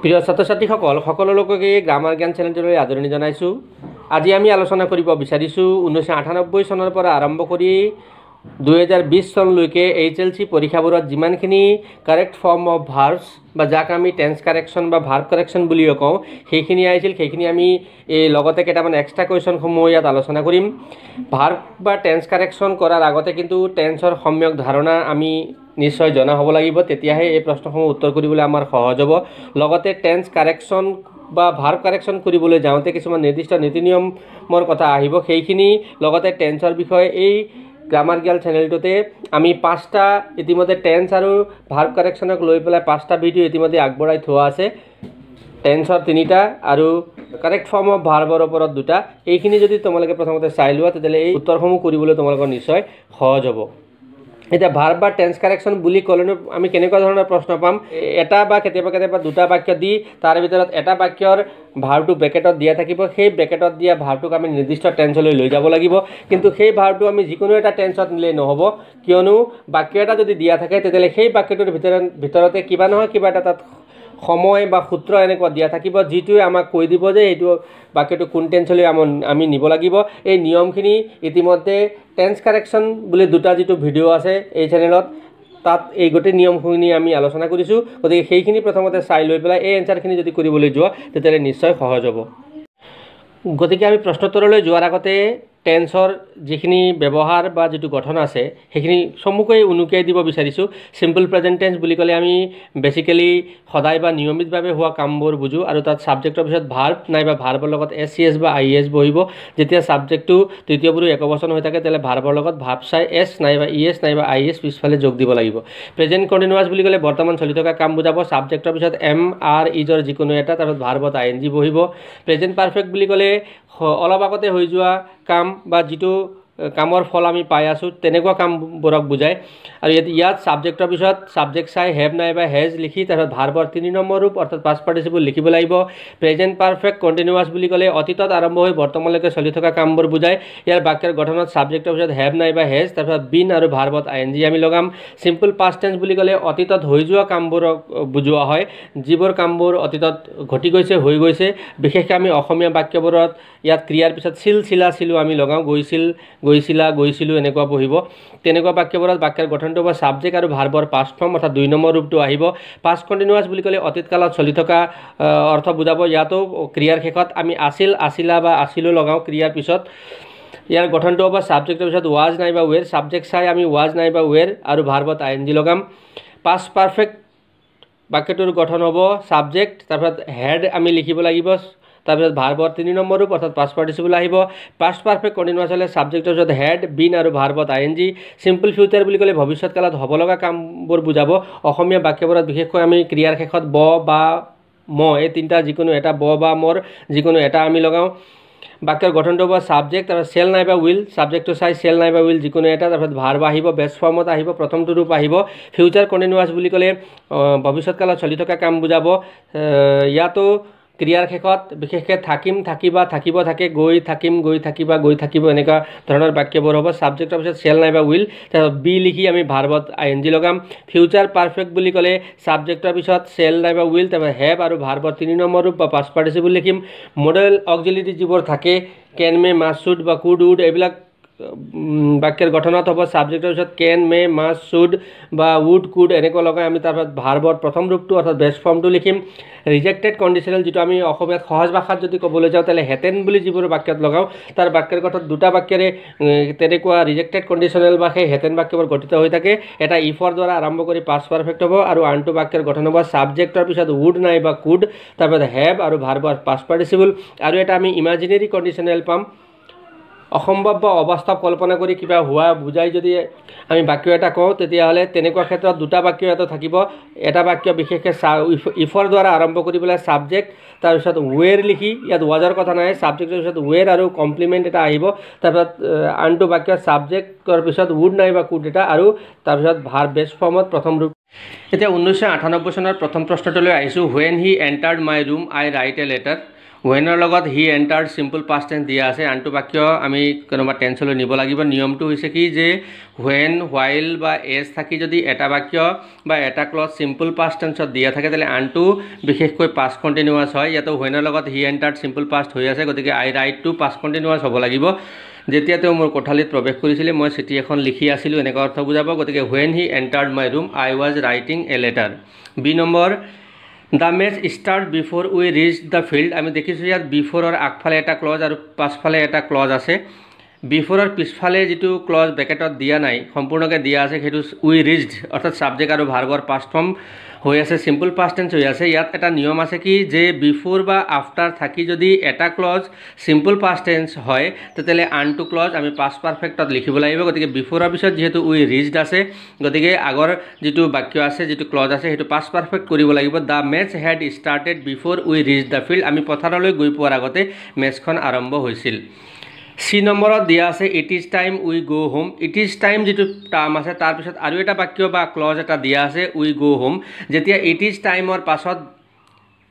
প্ৰিয় ছাত্ৰ ছাত্ৰীসকল সকলো সকলোকে গ্ৰামাৰ জ্ঞান চেনেলটোলৈ আদৰণি জনাইছোঁ আজি আমি আলোচনা কৰিব বিচাৰিছোঁ ঊনৈছশ আঠানব্বৈ চনৰ পৰা আৰম্ভ কৰি দুহেজাৰ বিছ চনলৈ এইচ এল চি পৰীক্ষাবোৰত যিমানখিনি কাৰেক্ট ফৰ্ম অফ ভাৰ্ভছ বা যাক আমি টেন্স কাৰেকশ্যন বা ভাৰ্ভ কাৰেকশ্যন বুলিও কওঁ সেইখিনি আহিছিল সেইখিনি আমি এই লগতে কেইটামান এক্সট্ৰা কুৱেশ্যনসমূহ ইয়াত আলোচনা কৰিম ভাৰ্ভ বা টেন্স কাৰেকশ্যন কৰাৰ আগতে কিন্তু টেন্সৰ সম্যক ধাৰণা আমি নিশ্চয় জনা হ'ব লাগিব তেতিয়াহে এই প্ৰশ্নসমূহ উত্তৰ কৰিবলৈ আমাৰ সহজ হ'ব লগতে টেন্স কাৰেকশ্যন বা ভাৰ্ভ কাৰেকশ্যন কৰিবলৈ যাওঁতে কিছুমান নিৰ্দিষ্ট নীতি নিয়মৰ কথা আহিব সেইখিনি লগতে টেন্সৰ বিষয়ে এই গ্ৰামাৰ গিয়াল চেনেলটোতে আমি পাঁচটা ইতিমধ্যে টেন্স আৰু ভাৰ কাৰেকশ্যনক লৈ পেলাই পাঁচটা ভিডিঅ' ইতিমধ্যে আগবঢ়াই থোৱা আছে টেন্সৰ তিনিটা আৰু কাৰেক্ট ফৰ্ম অফ ভাৰ্বৰ ওপৰত দুটা এইখিনি যদি তোমালোকে প্ৰথমতে চাই লোৱা তেতিয়াহ'লে এই উত্তৰসমূহ কৰিবলৈ তোমালোকৰ নিশ্চয় সহজ হ'ব এতিয়া ভাৰ বা টেন্স কাৰেকশ্যন বুলি ক'লেনো আমি কেনেকুৱা ধৰণৰ প্ৰশ্ন পাম এটা বা কেতিয়াবা কেতিয়াবা দুটা বাক্য দি তাৰ ভিতৰত এটা বাক্যৰ ভাৰটো ব্ৰেকেটত দিয়া থাকিব সেই ব্ৰেকেটত দিয়া ভাৰটোক আমি নিৰ্দিষ্ট টেঞ্চলৈ লৈ যাব লাগিব কিন্তু সেই ভাৰটো আমি যিকোনো এটা টেঞ্চত নিলেই নহ'ব কিয়নো বাক্য এটা যদি দিয়া থাকে তেতিয়াহ'লে সেই বাক্যটোৰ ভিতৰত ভিতৰতে কিবা নহয় কিবা এটা তাত সময় বা সূত্ৰ এনেকুৱা দিয়া থাকিব যিটোৱে আমাক কৈ দিব যে এইটো বাক্যটো কোন টেঞ্চলৈ আমি নিব লাগিব এই নিয়মখিনি ইতিমধ্যে টেন্স কাৰেকশ্যন বুলি দুটা যিটো ভিডিঅ' আছে এই চেনেলত তাত এই গোটেই নিয়মখিনি আমি আলোচনা কৰিছোঁ গতিকে সেইখিনি প্ৰথমতে চাই লৈ পেলাই এই এনচাৰখিনি যদি কৰিবলৈ যোৱা তেতিয়াহ'লে নিশ্চয় সহজ হ'ব গতিকে আমি প্ৰশ্নোত্তৰলৈ যোৱাৰ আগতে টেন্সৰ যিখিনি ব্যৱহাৰ বা যিটো গঠন আছে সেইখিনি চমুকৈ উনুকিয়াই দিব বিচাৰিছোঁ চিম্পল প্ৰেজেণ্ট টেন্স বুলি ক'লে আমি বেচিকেলি সদায় বা নিয়মিতভাৱে হোৱা কামবোৰ বুজোঁ আৰু তাত ছাবজেক্টৰ পিছত ভাৰ্ব নাইবা ভাৰ্বৰ লগত এছ চি এছ বা আই এছ বহিব যেতিয়া ছাবজেক্টটো তৃতীয় পুৰু একবচন হৈ থাকে তেতিয়াহ'লে ভাৰ্বৰ লগত ভাৱ চাই এছ নাইবা ই e এছ নাইবা আই এছ পিছফালে যোগ দিব লাগিব প্ৰেজেণ্ট কণ্টিনিউৱাছ বুলি ক'লে বৰ্তমান চলি থকা কাম বুজাব ছাবজেক্টৰ পিছত এম আৰ ইজৰ যিকোনো এটা তাৰপিছত ভাৰ্বত আই এন জি বহিব প্ৰেজেণ্ট পাৰফেক্ট বুলি ক'লে অলপ আগতে হৈ যোৱা কাম বা যিটো কামৰ ফল আমি পাই আছোঁ তেনেকুৱা কামবোৰক বুজায় আৰু ইয়াত ইয়াত ছাবজেক্টৰ পিছত ছাবজেক্ট চাই হেভ নাই বা হেজ লিখি তাৰপিছত ভাৰ্বৰ তিনি নম্বৰ ৰূপ অৰ্থাৎ পাছ পাৰ্টিচিপল লিখিব লাগিব প্ৰেজেণ্ট পাৰফেক্ট কণ্টিনিউৱাছ বুলি ক'লে অতীতত আৰম্ভ হৈ বৰ্তমানলৈকে চলি থকা কামবোৰ বুজায় ইয়াৰ বাক্যৰ গঠনত ছাবজেক্টৰ পিছত হেভ নাই বা হেজ তাৰপিছত বিন আৰু ভাৰ্বত আই এন জি আমি লগাম ছিম্পল পাষ্ট টেন্স বুলি ক'লে অতীতত হৈ যোৱা কামবোৰক বুজোৱা হয় যিবোৰ কামবোৰ অতীতত ঘটি গৈছে হৈ গৈছে বিশেষকৈ আমি অসমীয়া বাক্যবোৰত ইয়াত ক্ৰিয়াৰ পিছত চিল চিলো আমি লগাওঁ গৈছিল গৈছিলা গৈছিলোঁ এনেকুৱা পঢ়িব তেনেকুৱা বাক্যবোৰত বাক্যৰ গঠনটো হ'ব ছাবজেক্ট আৰু ভাৰ্বৰ পাষ্ট ফৰ্ম অৰ্থাৎ দুই নম্বৰ ৰূপটো আহিব পাষ্ট কণ্টিনিউৱাছ বুলি ক'লে অতীত কালত চলি থকা অৰ্থ বুজাব ইয়াতো ক্ৰিয়াৰ শেষত আমি আছিল আছিলা বা আছিলো লগাওঁ ক্ৰিয়াৰ পিছত ইয়াৰ গঠনটো হ'ব ছাবজেক্টৰ পিছত ৱাজ নাইবা ৱেৰ ছাবজেক্ট চাই আমি ৱাজ নাইবা ৱেৰ আৰু ভাৰ্বত আই এন জি লগাম পাষ্ট পাৰফেক্ট বাক্যটোৰ গঠন হ'ব ছাবজেক্ট তাৰপিছত হেড আমি লিখিব লাগিব তাৰপিছত ভাৰ্বৰ তিনি নম্বৰ ৰূপ অৰ্থাৎ পাষ্ট পাৰ্টিচিপল আহিব পাষ্ট পাৰফেক্ট কণ্টিনিউচ হ'লে ছাবজেক্টৰ য'ত হেড বিন আৰু ভাৰ্বত I N G simple future বুলি ক'লে ভৱিষ্যত কালত হ'ব লগা কামবোৰ বুজাব অসমীয়া বাক্যবোৰত বিশেষকৈ আমি ক্ৰিয়াৰ শেষত ব বা ম এই তিনিটা যিকোনো এটা ব বা মৰ যিকোনো এটা আমি লগাওঁ বাক্যৰ গঠনটো হ'ব ছাবজেক্ট তাৰপিছত চেল নাইবা উইল ছাবজেক্টটো চাই চেল নাইবা উইল যিকোনো এটা তাৰপিছত ভাৰ বা আহিব বেষ্ট ফৰ্মত আহিব প্ৰথমটো ৰূপ আহিব ফিউচাৰ কণ্টিনিউৱাছ বুলি ক'লে ভৱিষ্যত কালত চলি থকা কাম বুজাব ইয়াতো ক্ৰিয়াৰ শেষত বিশেষকৈ থাকিম থাকিবা থাকিব থাকে গৈ থাকিম গৈ থাকিবা গৈ থাকিব এনেকুৱা ধৰণৰ বাক্যবোৰ হ'ব ছাবজেক্টৰ পিছত চেল নাইবা উইল তাৰপিছত বি লিখি আমি ভাৰ্বত আই এন জি লগাম ফিউচাৰ পাৰফেক্ট বুলি ক'লে ছাবজেক্টৰ পিছত চেল নাইবা উইল তাৰপিছত হেভ আৰু ভাৰ্বত তিনি নম্বৰ ৰূপ বা পাছ পাৰ্টিচিপুল লিখিম মডেল অক্সিলিটি যিবোৰ থাকে কেন মে মাছ চুট বা কুড উড এইবিলাক বাক্যের গঠনত হব সাবজেক্টের পিছন কেন মে মাছ শুড বা উড কুড এনে আমি তারপর ভার্বর প্রথম রূপট অর্থাৎ বেস্ট ফর্মটা লিখিম রিজেক্টেড কন্ডিশনাল যদি আমি সহজ ভাষাত যদি কবলে যাও তাহলে হেতেন বলে যাব বাক্যত লগাও তার বাক্যের গঠন দুটা বাক্যে তেনে রিজেক্টেড কন্ডিশনাল বা সেই হেতেন বাক্য গঠিত হয়ে থাকে এটা ইফর দ্বারা আরম্ভ করে পাঁচ পারফেক্ট হব আর আনটু বাক্যের গঠন হব সাবজেক্টর পিছন উড নাই বা কুড তারপর হ্যাভ আর ভার্বর পাঁচ পার্টিসিবল আর এটা আমি ইমাজিনেরি কন্ডিশনাল পাম অসম্ভৱ বা অৱস্থা কল্পনা কৰি কিবা হোৱা বুজাই যদি আমি বাক্য এটা কওঁ তেতিয়াহ'লে তেনেকুৱা ক্ষেত্ৰত দুটা বাক্য এটা থাকিব এটা বাক্য বিশেষকৈ চা ইফ ইফৰ দ্বাৰা আৰম্ভ কৰি পেলাই ছাবজেক্ট তাৰপিছত ৱেৰ লিখি ইয়াত ৱাজৰ কথা নাই ছাবজেক্টৰ পিছত ৱেৰ আৰু কমপ্লিমেণ্ট এটা আহিব তাৰপিছত আনটো বাক্য ছাবজেক্টৰ পিছত উড নাই বা কুড এটা আৰু তাৰপিছত ভাৰ বেষ্ট ফৰ্মত প্ৰথম ৰূপ এতিয়া ঊনৈছশ আঠানব্বৈ চনৰ প্ৰথম প্ৰশ্নটোলৈ আহিছোঁ when he entered my room I write a letter ৱেইনৰ লগত he enter simple past tense দিয়া আছে আনটো বাক্য আমি কোনোবা টেঞ্চলৈ নিব লাগিব নিয়মটো হৈছে কি যে ৱেন হোৱাইল বা এজ থাকি যদি এটা বাক্য বা এটা ক্লথ চিম্পল পাষ্ট টেন্সত দিয়া থাকে তেতিয়া আনটো বিশেষকৈ পাষ্ট কণ্টিনিউৱাছ হয় ইয়াতো ৱেইনৰ লগত হি এণ্টাৰ চিম্পল পাষ্ট হৈ আছে গতিকে I write to past continuous হ'ব লাগিব যেতিয়া তেওঁ মোৰ কোঠালিত প্ৰৱেশ কৰিছিলে মই চিঠি এখন লিখি আছিলোঁ এনেকুৱা অৰ্থ বুজাব গতিকে when he entered my room I was writing a letter B number the match start before we reach the field আমি দেখিছোঁ ইয়াত বিফৰৰ আগফালে এটা ক্লজ আৰু পাছফালে এটা ক্লজ আছে বিফৰৰ পিছফালে যিটো ক্লজ ব্ৰেকেটত দিয়া নাই সম্পূৰ্ণকৈ দিয়া আছে সেইটো উই ৰিচড অৰ্থাৎ ছাবজেক্ট আৰু ভাৰ্গৰ পাষ্ট ফৰ্ম হৈ আছে চিম্পল পাষ্ট টেন্স হৈ আছে ইয়াত এটা নিয়ম আছে কি যে বিফৰ বা আফটাৰ থাকি যদি এটা ক্লজ চিম্পল পাষ্ট টেন্স হয় তেতিয়াহ'লে আনটো ক্লজ আমি পাষ্ট পাৰফেক্টত লিখিব লাগিব গতিকে বিফৰৰ পিছত যিহেতু উই ৰিজড আছে গতিকে আগৰ যিটো বাক্য আছে যিটো ক্লজ আছে সেইটো পাষ্ট পাৰফেক্ট কৰিব লাগিব the match had started before we reach the field আমি পথাৰলৈ গৈ পোৱাৰ আগতে মেটচখন আৰম্ভ হৈছিল চি নম্বৰত দিয়া আছে it is time we go' home it is time যিটো টাৰ্ম আছে তাৰপিছত আৰু এটা বাক্য বা ক্লজ এটা দিয়া আছে উই গ' হোম যেতিয়া ইট ইজ টাইমৰ পাছত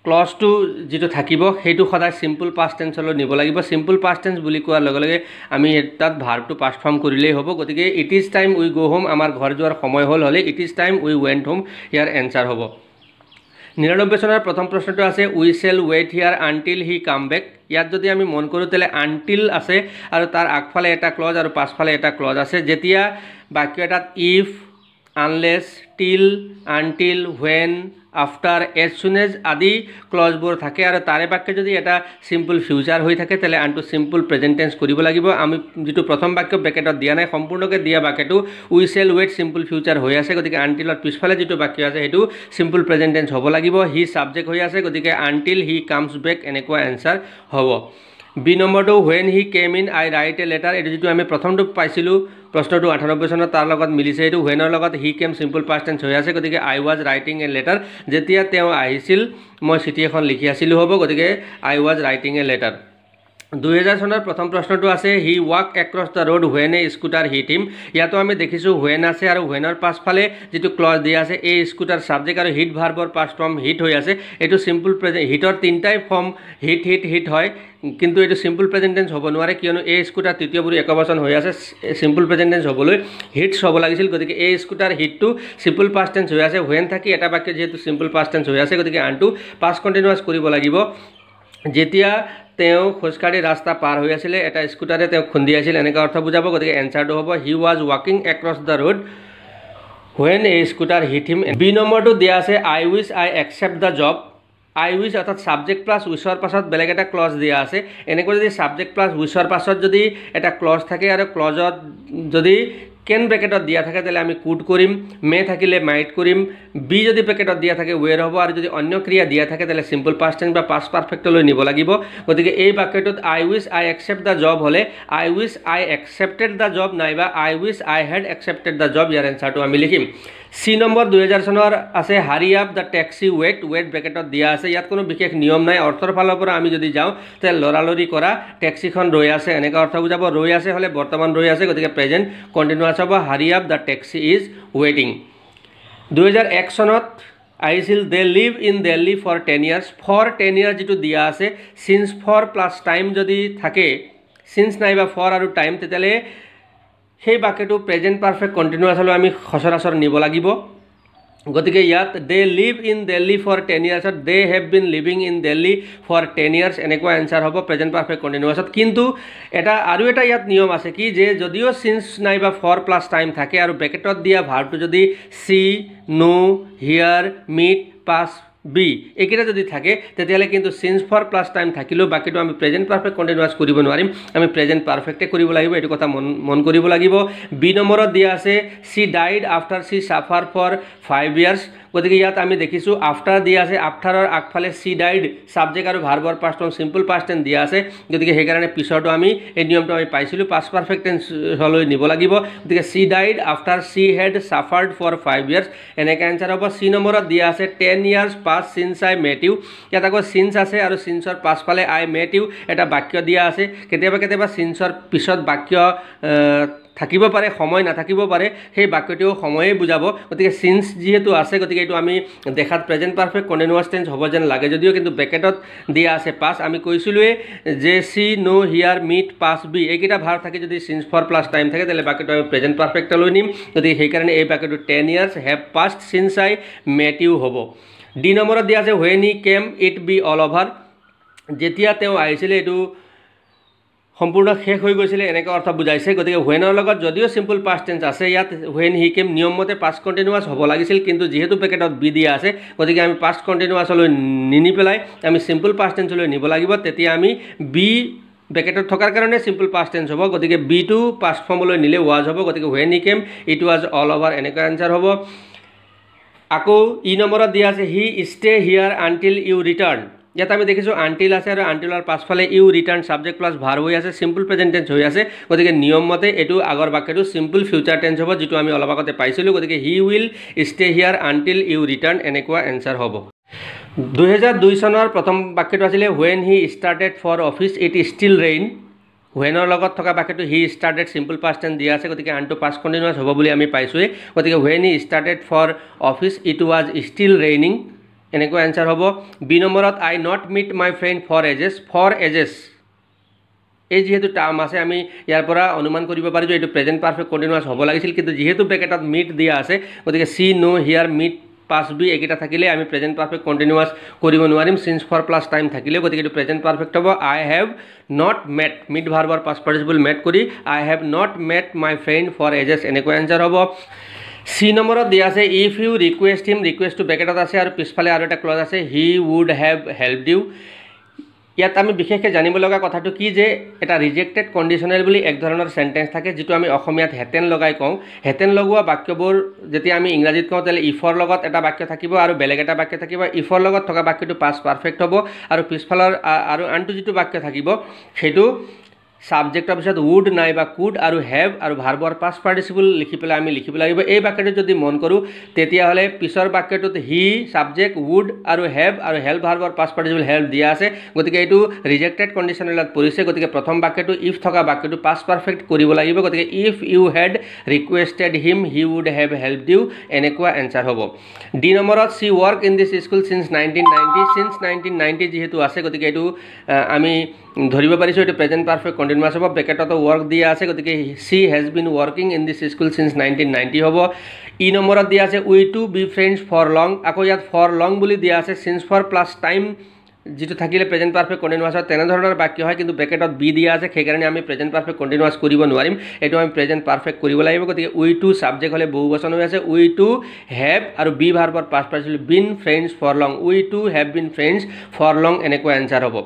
ক্লজটো যিটো থাকিব সেইটো সদায় চিম্পল পাষ্ট টেঞ্চলৈ নিব লাগিব চিম্পল পাষ্ট টেঞ্চ বুলি কোৱাৰ লগে লগে আমি তাত ভাৰ্ভটো পাৰ্ফৰ্ম কৰিলেই হ'ব গতিকে it is time we go' home আমাৰ ঘৰ যোৱাৰ সময় হ'ল হ'লে it is time we went home ইয়াৰ এনচাৰ হ'ব নিৰানব্বৈ চনৰ প্ৰথম প্ৰশ্নটো আছে we shall wait here until he come back ইয়াত যদি আমি মন কৰোঁ তেতিয়াহ'লে আনটিল আছে আৰু তাৰ আগফালে এটা ক্লজ আৰু পাছফালে এটা ক্লজ আছে যেতিয়া বাক্য এটাত if unless till until when after as soon as আদি ক্লজবোৰ থাকে আৰু তাৰে বাক্য যদি এটা চিম্পুল ফিউচাৰ হৈ থাকে তেতিয়া আনটো চিম্পুল প্ৰেজেণ্টেঞ্চ কৰিব লাগিব আমি যিটো প্ৰথম বাক্য বেকেটত দিয়া নাই সম্পূৰ্ণকৈ দিয়া বাক্যটো we shall wait simple future হৈ আছে গতিকে আনটিলৰ পিছফালে যিটো বাক্য আছে সেইটো চিম্পুল প্ৰেজেণ্টেঞ্চ হ'ব লাগিব সি ছাবজেক্ট হৈ আছে গতিকে আনটিল হি কামছ বেক এনেকুৱা এনচাৰ হ'ব বি নম্বৰটো when he came in I write a letter এইটো যিটো আমি প্ৰথমটো পাইছিলোঁ প্ৰশ্নটো আঠানব্বৈ চনত তাৰ লগত মিলিছে এইটো হুৱেনৰ লগত he came simple past tense হৈ আছে গতিকে I was writing a letter যেতিয়া তেওঁ আহিছিল মই চিঠি এখন লিখি আছিলোঁ হ'ব গতিকে I was writing a letter দুহেজাৰ চনৰ প্ৰথম প্ৰশ্নটো আছে he walk across the road when when a scooter hit him ইয়াতো আমি দেখিছোঁ হুৱেন আছে আৰু হুৱেনৰ পাছফালে যিটো ক্লছ দিয়া আছে এই স্কুটাৰ ছাবজেক্ট আৰু হিট ভাৰ্বৰ পাষ্ট ফৰ্ম হিট হৈ আছে এইটো চিম্পল প্ৰেজেণ্ট হিটৰ তিনিটাই ফৰ্ম হিট হিট হিট হয় কিন্তু এইটো চিম্পল প্ৰেজেণ্টেঞ্চ হ'ব নোৱাৰে কিয়নো এই স্কুটাৰ তৃতীয় বুলি একবচন হৈ আছে চিম্পল প্ৰেজেণ্টেঞ্চ হ'বলৈ হিটছ হ'ব লাগিছিল গতিকে এই স্কুটাৰ হিটটো চিম্পল টেঞ্চ হৈ আছে হুৱেন থাকি এটা বাক্য যিহেতু চিম্পল টেঞ্চ হৈ আছে গতিকে আনটো পাষ্ট কণ্টিনিউৱাছ কৰিব লাগিব যেতিয়া তেওঁ খোজকাঢ়ি ৰাস্তা পাৰ হৈ আছিলে এটা স্কুটাৰে তেওঁক খুন্দি আছিল এনেকুৱা অৰ্থ বুজাব গতিকে এনচাৰটো হ'ব হি ৱাজ ৱাকিং এক্ৰছ দ্য ৰোড হুৱেন এই স্কুটাৰ হিট হিম বি নম্বৰটো দিয়া আছে I wish I accept the job I wish অৰ্থাৎ ছাবজেক্ট প্লাছ উইচৰ পাছত বেলেগ এটা ক্লজ দিয়া আছে এনেকৈ যদি ছাবজেক্ট প্লাছ উইচৰ পাছত যদি এটা ক্লজ থাকে আৰু ক্লজত যদি কেন পেকেটত দিয়া থাকে তাহলে আমি কুট করিম মে থাকিলে মাইট করিম বি যদি পেকেটত দিয়া থাকে ওয়ের হব আর যদি অন্য ক্রিয়া দিয়া থাকে তাহলে সিম্পল পাস্ট টেন বা পাস্ট পারফেক্ট লো নিব লাগিব গতি এই বাক্যটো I wish I accept the job হলে I wish I accepted the job নাইবা I wish I had accepted the job ইয়ার এনসারটো আমি লিখিম চি নম্বৰ দুহেজাৰ চনৰ আছে hurry up the taxi wait wait ব্ৰেকেটত দিয়া আছে ইয়াত কোনো বিশেষ নিয়ম নাই অৰ্থৰ ফালৰ পৰা আমি যদি যাওঁ তে লৰালৰি কৰা টেক্সিখন ৰৈ আছে এনেকুৱা অৰ্থ বুজাব ৰৈ আছে হ'লে বৰ্তমান ৰৈ আছে গতিকে প্ৰেজেণ্ট কণ্টিনিউৱাছ হ'ব hurry up the taxi is ৱেটিং দুহেজাৰ এক চনত আহিছিল they live in Delhi for ten years for ten years যিটো দিয়া আছে চিন্স ফৰ প্লাছ টাইম যদি থাকে চিন্স নাইবা ফৰ আৰু টাইম তেতিয়াহ'লে সেই বাক্যটো প্ৰেজেণ্ট পাৰফেক্ট কণ্টিনিউৱাছ হ'লেও আমি সচৰাচৰ নিব লাগিব গতিকে ইয়াত they live in Delhi for ten ইয়াৰ্ছত they have been living in Delhi for ten years এনেকুৱা এনচাৰ হ'ব প্ৰেজেণ্ট পাৰফেক্ট কণ্টিনিউৱাছত কিন্তু এটা আৰু এটা ইয়াত নিয়ম আছে কি যে যদিও চিন্স নাই বা ফৰ প্লাছ টাইম থাকে আৰু বেকেটত দিয়া ভাৰটো যদি see know hear meet pass be এইকেইটা যদি থাকে তেতিয়াহ'লে কিন্তু চেঞ্জ ফৰ প্লাছ টাইম থাকিলেও বাকীটো আমি প্ৰেজেণ্ট পাৰফেক্ট কণ্টিনিউৱাছ কৰিব নোৱাৰিম আমি প্ৰেজেণ্ট পাৰফেক্টে কৰিব লাগিব এইটো কথা মন মন কৰিব লাগিব বি নম্বৰত দিয়া আছে she died after she suffer for five years গতিকে ইয়াত আমি দেখিছোঁ আফটাৰ দিয়া আছে আফটাৰৰ আগফালে চি ডাইড ছাবজেক্ট আৰু ভাৰ্বৰ পাষ্ট চিম্পল পাষ্টেন দিয়া আছে গতিকে সেইকাৰণে পিছৰটো আমি এই নিয়মটো আমি পাইছিলোঁ পাছ পাৰফেক্টেঞ্চলৈ নিব লাগিব গতিকে she died after she had suffered for five years এনেকৈ এনচাৰ হ'ব চি নম্বৰত দিয়া আছে ten years pass since I met you এটা আকৌ চিন্স আছে আৰু চিন্সৰ পাছফালে আই মেট ইউ এটা বাক্য দিয়া আছে কেতিয়াবা কেতিয়াবা চিন্সৰ পিছত বাক্য থাকিব পাৰে সময় নাথাকিব পাৰে সেই বাক্যটোও সময়ে বুজাব গতিকে চিন্স যিহেতু আছে গতিকে এইটো আমি দেখাত প্ৰেজেণ্ট পাৰফেক্ট কণ্টিনিউৱাছ টেঞ্চ হ'ব যেন লাগে যদিও কিন্তু বেকেটত দিয়া আছে পাছ আমি কৈছিলোঁৱেই যে see know hear meet pass be এইকেইটা ভাৰ থাকে যদি চিন্স ফৰ প্লাছ টাইম থাকে তেতিয়াহ'লে বাক্যটো আমি প্ৰেজেণ্ট পাৰফেক্টে লৈ নিম গতিকে সেইকাৰণে এই বাক্যটো ten years have passed since I met you হ'ব ডি নম্বৰত দিয়া আছে when he came it be all over যেতিয়া তেওঁ আহিছিলে এইটো সম্পূৰ্ণ শেষ হৈ গৈছিলে এনেকুৱা অৰ্থ বুজাইছে গতিকে হুৱেনৰ লগত যদিও চিম্পুল পাষ্ট টেঞ্চ আছে ইয়াত হুৱেন হি কেম নিয়মমতে পাষ্ট কণ্টিনিউৱাছ হ'ব লাগিছিল কিন্তু যিহেতু পেকেটত বি দিয়া আছে গতিকে আমি পাষ্ট কণ্টিনিউৱাছলৈ নিনি পেলাই আমি চিম্পুল পাষ্ট টেন্সলৈ নিব লাগিব তেতিয়া আমি বি পেকেটত থকাৰ কাৰণে চিম্পুল পাষ্ট টেঞ্চ হ'ব গতিকে বি টু পাষ্ট ফৰ্মলৈ নিলে ৱাজ হ'ব গতিকে when he came it was all over এনেকুৱা এনচাৰ হ'ব আকৌ ই e নম্বৰত দিয়া আছে he stay here until you return ইয়াত আমি দেখিছোঁ আণ্টিল আছে আৰু আণ্টিলৰ পাছফালে U return subject plus verb হৈ আছে চিম্পল প্ৰেজেণ্ট টেঞ্চ হৈ আছে গতিকে নিয়মমতে এইটো আগৰ বাক্যটো চিম্পল ফিউচাৰ টেঞ্চ হ'ব যিটো আমি অলপ আগতে পাইছিলোঁ গতিকে he will stay here until you return এনেকুৱা এনচাৰ হ'ব দুহেজাৰ দুই চনৰ প্ৰথম বাক্যটো আছিলে when he started for office it still rain হুৱেনৰ লগত থকা বাক্যটো he started simple past tense দিয়া আছে গতিকে আনটো পাষ্ট কণ্টিনিউৱাছ হ'ব বুলি আমি পাইছোঁৱেই গতিকে when he started for office it was still raining এনেকৈ এনচাৰ হ'ব বি নম্বৰত I not meet my friend for ages for ages এই যিহেতু টাৰ্ম আছে আমি ইয়াৰ পৰা অনুমান কৰিব পাৰিছোঁ এইটো প্ৰেজেণ্ট পাৰ্ফেক্ট কণ্টিনিউৱাছ হ'ব লাগিছিল কিন্তু যিহেতু পেকেটত মিট দিয়া আছে গতিকে see know hear meet pass be এইকেইটা থাকিলে আমি প্ৰেজেণ্ট পাৰ্ফেক্ট কণ্টিনিউৱাছ কৰিব নোৱাৰিম চিন্স ফৰ প্লাছ টাইম থাকিলে গতিকে এইটো প্ৰেজেণ্ট পাৰ্ফেক্ট হ'ব I have not met meet ভাৰ্বৰ পাছ পাৰ্টিচিবল মেট কৰি I have not met my friend for ages এনেকুৱা এনচাৰ হ'ব চি নম্বৰত দিয়া আছে ইফ ইউ ৰিকুৱেষ্ট হিম ৰিকুৱেষ্টটো বেকেটত আছে আৰু পিছফালে আৰু এটা ক্লজ আছে he would have help you ইয়াত আমি বিশেষকৈ জানিব লগা কথাটো কি যে এটা ৰিজেক্টেড কণ্ডিশ্যনেল বুলি এক ধৰণৰ চেণ্টেঞ্চ থাকে যিটো আমি অসমীয়াত হেতেন লগাই কওঁ হেতেন লগোৱা বাক্যবোৰ যেতিয়া আমি ইংৰাজীত কওঁ তেতিয়াহ'লে ইফৰ লগত এটা বাক্য থাকিব আৰু বেলেগ এটা বাক্য থাকিব ইফৰ লগত থকা বাক্যটো পাছ পাৰফেক্ট হ'ব আৰু পিছফালৰ আৰু আনটো যিটো বাক্য থাকিব সেইটো ছাবজেক্ট পিছত উড নাই বা কুড আৰু হেভ আৰু ভাৰ্বৰ পাছ পাৰ্টিচিপল লিখি পেলাই আমি লিখিব লাগিব এই বাক্যটো যদি মন কৰোঁ তেতিয়াহ'লে পিছৰ বাক্যটোত হি ছাবজেক্ট উড আৰু হেভ আৰু হেল্প ভাৰ্বৰ পাছ পাৰ্টিচিপল হেল্প দিয়া আছে গতিকে এইটো ৰিজেক্টেড কণ্ডিশ্যনবিলাক পৰিছে গতিকে প্ৰথম বাক্যটো ইফ থকা বাক্যটো পাছ পাৰ্ফেক্ট কৰিব লাগিব গতিকে if you had requested him he would have help you এনেকুৱা এনচাৰ হ'ব ডি নম্বৰত she work in this school since nineteen ninety since nineteen ninety যিহেতু আছে গতিকে এইটো আমি ধৰিব পাৰিছোঁ এইটো প্ৰেজেণ্ট পাৰ্ফেক্ট কণ্ডি নবীন মাছবাব বেকেটতো ৱৰ্ক দিয়া আছে গতিকে she has been working in this school since nineteen ninety হ'ব ই e নম্বৰত দিয়া আছে we to be friends for লং আকৌ ইয়াত ফৰ লং বুলি দিয়া আছে চিন্স ফৰ প্লাছ টাইম যিটো থাকিলে প্ৰেজেণ্ট পাৰ্ফেক্ট কণ্টিনিউৱাছ হয় তেনেধৰণৰ বাক্য হয় কিন্তু ব্ৰেকেটত বি দিয়া আছে সেইকাৰণে আমি প্ৰেজেণ্ট পাৰ্ফেক্ট কণ্টিনিউৱাছ কৰিব নোৱাৰিম এইটো আমি প্ৰেজেণ্ট পাৰ্ফেক্ট কৰিব লাগিব গতিকে উই টু ছাবজেক্ট হ'লে বহু বচন হৈ আছে উই টু হেভ আৰু বি ভাৰ্ফৰ পাছ পাইছিলোঁ been friends for long we to have been friends for long এনেকুৱা এনচাৰ হ'ব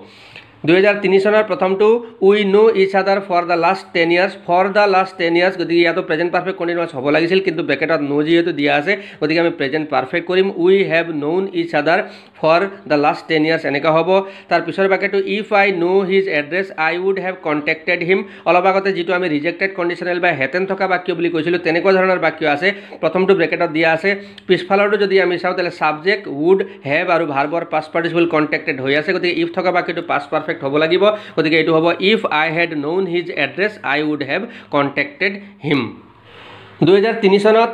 দুহেজাৰ তিনি চনৰ প্ৰথমটো উই know each other for the last ten years for the last ten years গতিকে ইয়াতো প্ৰেজেণ্ট পাৰ্ফেক্ট কণ্টিনিউছ হ'ব লাগিছিল কিন্তু ব্ৰেকেটত নো যিহেতু দিয়া আছে গতিকে আমি প্ৰেজেণ্ট পাৰ্ফেক্ট কৰিম উই have known each other for the last ten years এনেকুৱা হ'ব তাৰ পিছৰ বাকেটো if I know his address I would have contacted him অলপ আগতে যিটো আমি ৰিজেক্টেড কণ্ডিশ্যনেল বা হেতেন থকা বাক্য বুলি কৈছিলোঁ তেনেকুৱা ধৰণৰ বাক্য আছে প্ৰথমটো ব্ৰেকেটত দিয়া আছে পিছফালৰটো যদি আমি চাওঁ তেতিয়া ছাবজেক্ট উড হেভ আৰু ভাৰ্বৰ পাছ পাৰ্টিচিবল কণ্টেক্টেড হৈ আছে গতিকে ইফ থকা বাক্যটো পাছ পাৰ্ফেক্ট পাৰ্ফেক্ট হ'ব লাগিব গতিকে এইটো হ'ব if I had known his address I would have contacted him দুহেজাৰ তিনি চনত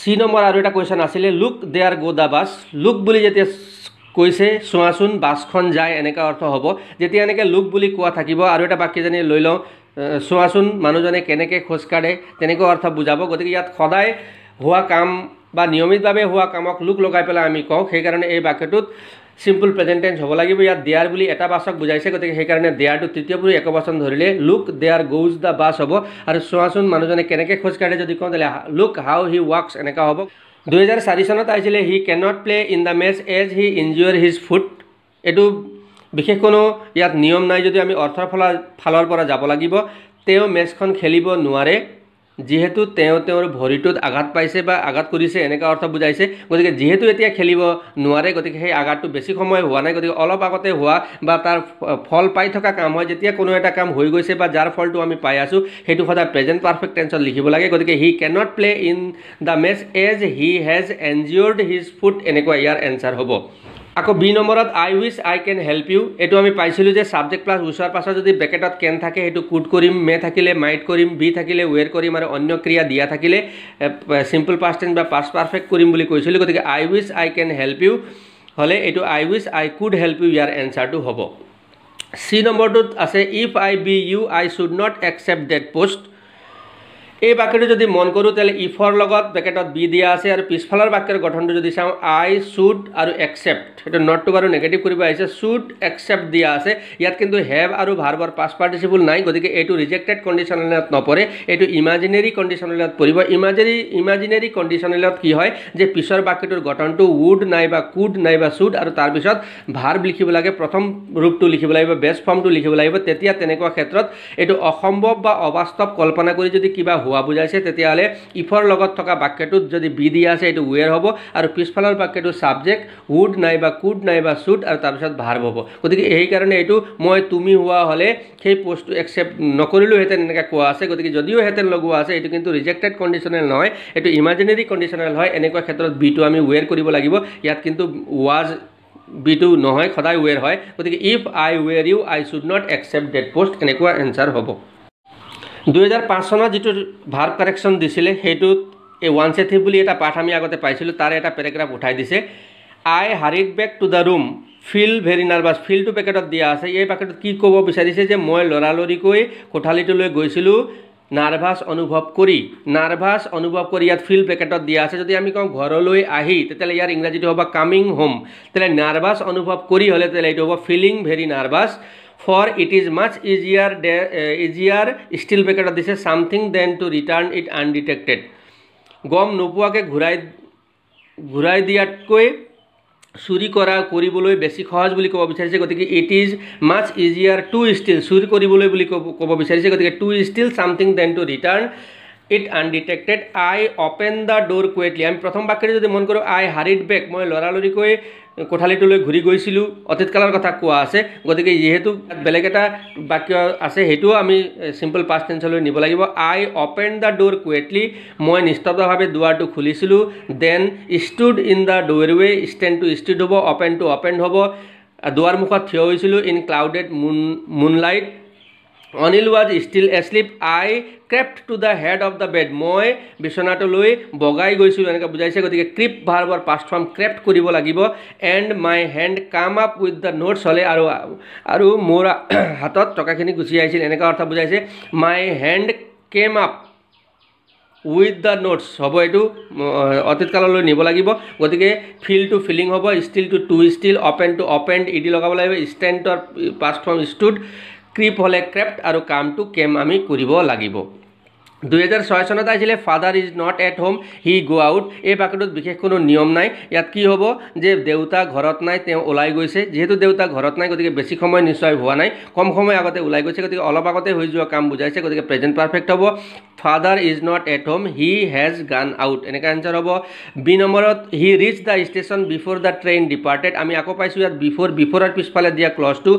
চি নম্বৰ আৰু এটা কুৱেশ্যন আছিলে look there go' the bus look বুলি যেতিয়া কৈছে চোৱাচোন বাছখন যায় এনেকুৱা অৰ্থ হ'ব যেতিয়া এনেকৈ লুক বুলি কোৱা থাকিব আৰু এটা বাকীজনী লৈ লওঁ চোৱাচোন মানুহজনে কেনেকৈ খোজকাঢ়ে তেনেকুৱা অৰ্থ বুজাব গতিকে ইয়াত সদায় হোৱা কাম বা নিয়মিতভাৱে হোৱা কামক লোক লগাই পেলাই আমি কওঁ সেইকাৰণে এই বাক্যটোত চিম্পল প্ৰেজেণ্ট টেঞ্চ হ'ব লাগিব ইয়াত দেয়াৰ বুলি এটা বাছক বুজাইছে গতিকে সেইকাৰণে দেয়াৰটো তৃতীয় বুলি একবচন ধৰিলে look there goes the bus হ'ব আৰু চোৱাচোন মানুহজনে কেনেকৈ খোজকাঢ়ে যদি কওঁ তেতিয়া লুক হাউ হি ৱাৰ্কছ এনেকুৱা হ'ব দুহেজাৰ চাৰি চনত আহিছিলে he cannot play in the match as he injure his foot এইটো বিশেষ কোনো ইয়াত নিয়ম নাই যদিও আমি অৰ্থৰ ফলা ফালৰ পৰা যাব লাগিব তেওঁ মেচখন খেলিব নোৱাৰে যিহেতু তেওঁ তেওঁৰ ভৰিটোত আঘাত পাইছে বা আঘাত কৰিছে এনেকুৱা অৰ্থ বুজাইছে গতিকে যিহেতু এতিয়া খেলিব নোৱাৰে গতিকে সেই আঘাতটো বেছি সময় হোৱা নাই গতিকে অলপ আগতে হোৱা বা তাৰ ফল পাই থকা কাম হয় যেতিয়া কোনো এটা কাম হৈ গৈছে বা যাৰ ফলটো আমি পাই আছোঁ সেইটো সদায় প্ৰেজেণ্ট পাৰফেক্ট টেঞ্চত লিখিব লাগে গতিকে he cannot play in the match as he has injured his foot এনেকুৱা ইয়াৰ এনচাৰ হ'ব আকৌ বি নম্বৰত I wish I can help you এইটো আমি পাইছিলোঁ যে ছাবজেক্ট প্লাছ উচৰ পাছত যদি বেকেটত কেন থাকে সেইটো কুড কৰিম মে থাকিলে মাইট কৰিম বি থাকিলে ৱেৰ কৰিম আৰু অন্য ক্ৰিয়া দিয়া থাকিলে চিম্পল পাৰ্চেন বা পাছ পাৰফেক্ট কৰিম বুলি কৈছিলোঁ গতিকে I wish I can help you হ'লে এইটো I wish I could help you ইয়াৰ এনচাৰটো হ'ব চি নম্বৰটোত আছে if I be you I should not accept that post এই বাক্যটো যদি মন কৰোঁ তেতিয়াহ'লে ইফৰ লগত পেকেটত বি দিয়া আছে আৰু পিছফালৰ বাক্যৰ গঠনটো যদি চাওঁ আই শ্বুড আৰু একচেপ্ট এইটো নটটো বাৰু নিগেটিভ কৰিব আহিছে শ্বুড একচেপ্ট দিয়া আছে ইয়াত কিন্তু হেভ আৰু ভাৰ্বৰ পাছ পাৰ্টিচিপল নাই গতিকে এইটো ৰিজেক্টেড কণ্ডিশ্যনত নপৰে এইটো ইমাজিনেৰী কণ্ডিশ্যনেলত পৰিব ইমাজিনেৰী ইমাজিনেৰী কণ্ডিশ্যনত কি হয় যে পিছৰ বাক্যটোৰ গঠনটো উড নাইবা কুড নাইবা শ্বুড আৰু তাৰপিছত ভাৰ্ব লিখিব লাগে প্ৰথম ৰূপটো লিখিব লাগিব বেষ্ট ফৰ্মটো লিখিব লাগিব তেতিয়া তেনেকুৱা ক্ষেত্ৰত এইটো অসম্ভৱ বা অবাস্তৱ কল্পনা কৰি যদি কিবা হোৱা বুজাইছে তেতিয়াহ'লে ইফৰ লগত থকা বাক্যটোত যদি বি দিয়া আছে এইটো ৱেৰ হ'ব আৰু পিছফালৰ বাক্যটো ছাবজেক্ট উড নাইবা কুড নাইবা শ্বুড আৰু তাৰপিছত ভাৰ্ব হ'ব গতিকে সেইকাৰণে এইটো মই তুমি হোৱা হ'লে সেই পোষ্টটো একচেপ্ট নকৰিলোঁহেঁতেন এনেকৈ কোৱা আছে গতিকে যদিওহেঁতেন লগোৱা আছে এইটো কিন্তু ৰিজেক্টেড কণ্ডিশ্যনেল নহয় এইটো ইমাজিনেৰী কণ্ডিশ্যনেল হয় এনেকুৱা ক্ষেত্ৰত বিটো আমি ৱেৰ কৰিব লাগিব ইয়াত কিন্তু ৱাজ বিটো নহয় সদায় ৱেৰ হয় গতিকে if I were you I should not accept that post এনেকুৱা এনচাৰ হ'ব দুহেজাৰ পাঁচ চনত যিটো ভাৰ কাৰেকশ্যন দিছিলে সেইটোত এই ওৱান চেথি বুলি এটা পাঠ আমি আগতে পাইছিলোঁ তাৰে এটা পেৰেগ্ৰাফ উঠাই দিছে I hurried back to the room feel very nervous to পেকেটত দিয়া আছে এই পেকেটত কি ক'ব বিচাৰিছে যে মই লৰালৰিকৈ কোঠালিটোলৈ গৈছিলোঁ নাৰ্ভাছ অনুভৱ কৰি নাৰ্ভাছ অনুভৱ কৰি ইয়াত ফিল পেকেটত দিয়া আছে যদি আমি কওঁ ঘৰলৈ আহি তেতিয়াহ'লে ইয়াৰ ইংৰাজীটো হ'ব কামিং হোম তেতিয়াহ'লে নাৰ্ভাছ অনুভৱ কৰি হ'লে তেতিয়াহ'লে এইটো হ'ব feeling very nervous for it is much easier uh, easier steel packet this is something than to return it undetected gom nopua ke ghurai ghurai diat koi চুৰি কৰা কৰিবলৈ বেছি সহজ বুলি ক'ব বিচাৰিছে গতিকে it is much easier to steal চুৰি কৰিবলৈ বুলি ক'ব বিচাৰিছে গতিকে to steal something than to return it undetected I open the door quietly আমি প্ৰথম বাক্যটো যদি মন কৰোঁ আই হাৰিড বেক মই লৰালৰিকৈ কোঠালিটোলৈ ঘূৰি গৈছিলোঁ অতীত কালৰ কথা কোৱা আছে গতিকে যিহেতু বেলেগ এটা বাক্য আছে সেইটোও আমি চিম্পল পাষ্ট টেঞ্চলৈ নিব লাগিব আই অপেন দ্য ডোৰ কুৱেটলি মই নিস্তব্ধভাৱে দুৱাৰটো খুলিছিলোঁ then stood in the doorway stand to stood হ'ব অপেন টু অপেন হ'ব দুৱাৰমুখত থিয় হৈছিলোঁ in clouded moon moonlight Anil was still asleep I crept to the head of the bed মই বিচনাটোলৈ বগাই গৈছিলোঁ এনেকৈ বুজাইছে গতিকে ক্ৰিপ ভাৰ্বৰ পাষ্ট ফৰ্ম ক্ৰেপ্ট কৰিব লাগিব and my hand come up with the notes হ'লে আৰু আৰু মোৰ হাতত টকাখিনি গুচি আহিছিল এনেকুৱা অৰ্থ বুজাইছে my hand came up with the notes হ'ব এইটো অতীত কাললৈ নিব লাগিব গতিকে ফিল টু ফিলিং হ'ব still to to still open to open ED লগাব লাগিব ষ্টেণ্ডৰ পাষ্ট ফৰ্ম ষ্টুড ক্ৰিপ হ'লে ক্ৰেপ্ট আৰু কামটো কেম আমি কৰিব লাগিব দুহেজাৰ ছয় চনত আহিছিলে father is not at home he go' out এই বাক্যটোত বিশেষ কোনো নিয়ম নাই ইয়াত কি হ'ব যে দেউতা ঘৰত নাই তেওঁ ওলাই গৈছে যিহেতু দেউতা ঘৰত নাই গতিকে বেছি সময় নিশ্চয় হোৱা নাই কম সময় আগতে ওলাই গৈছে গতিকে অলপ আগতে হৈ যোৱা কাম বুজাইছে গতিকে প্ৰেজেণ্ট পাৰফেক্ট হ'ব father is not at home he has gone out এনেকুৱা এনচাৰ হ'ব বি নম্বৰত he reach the station before the train departed আমি আকৌ পাইছোঁ ইয়াত বিফ'ৰ বিফ'ৰ আৰু পিছফালে দিয়া ক্লজটো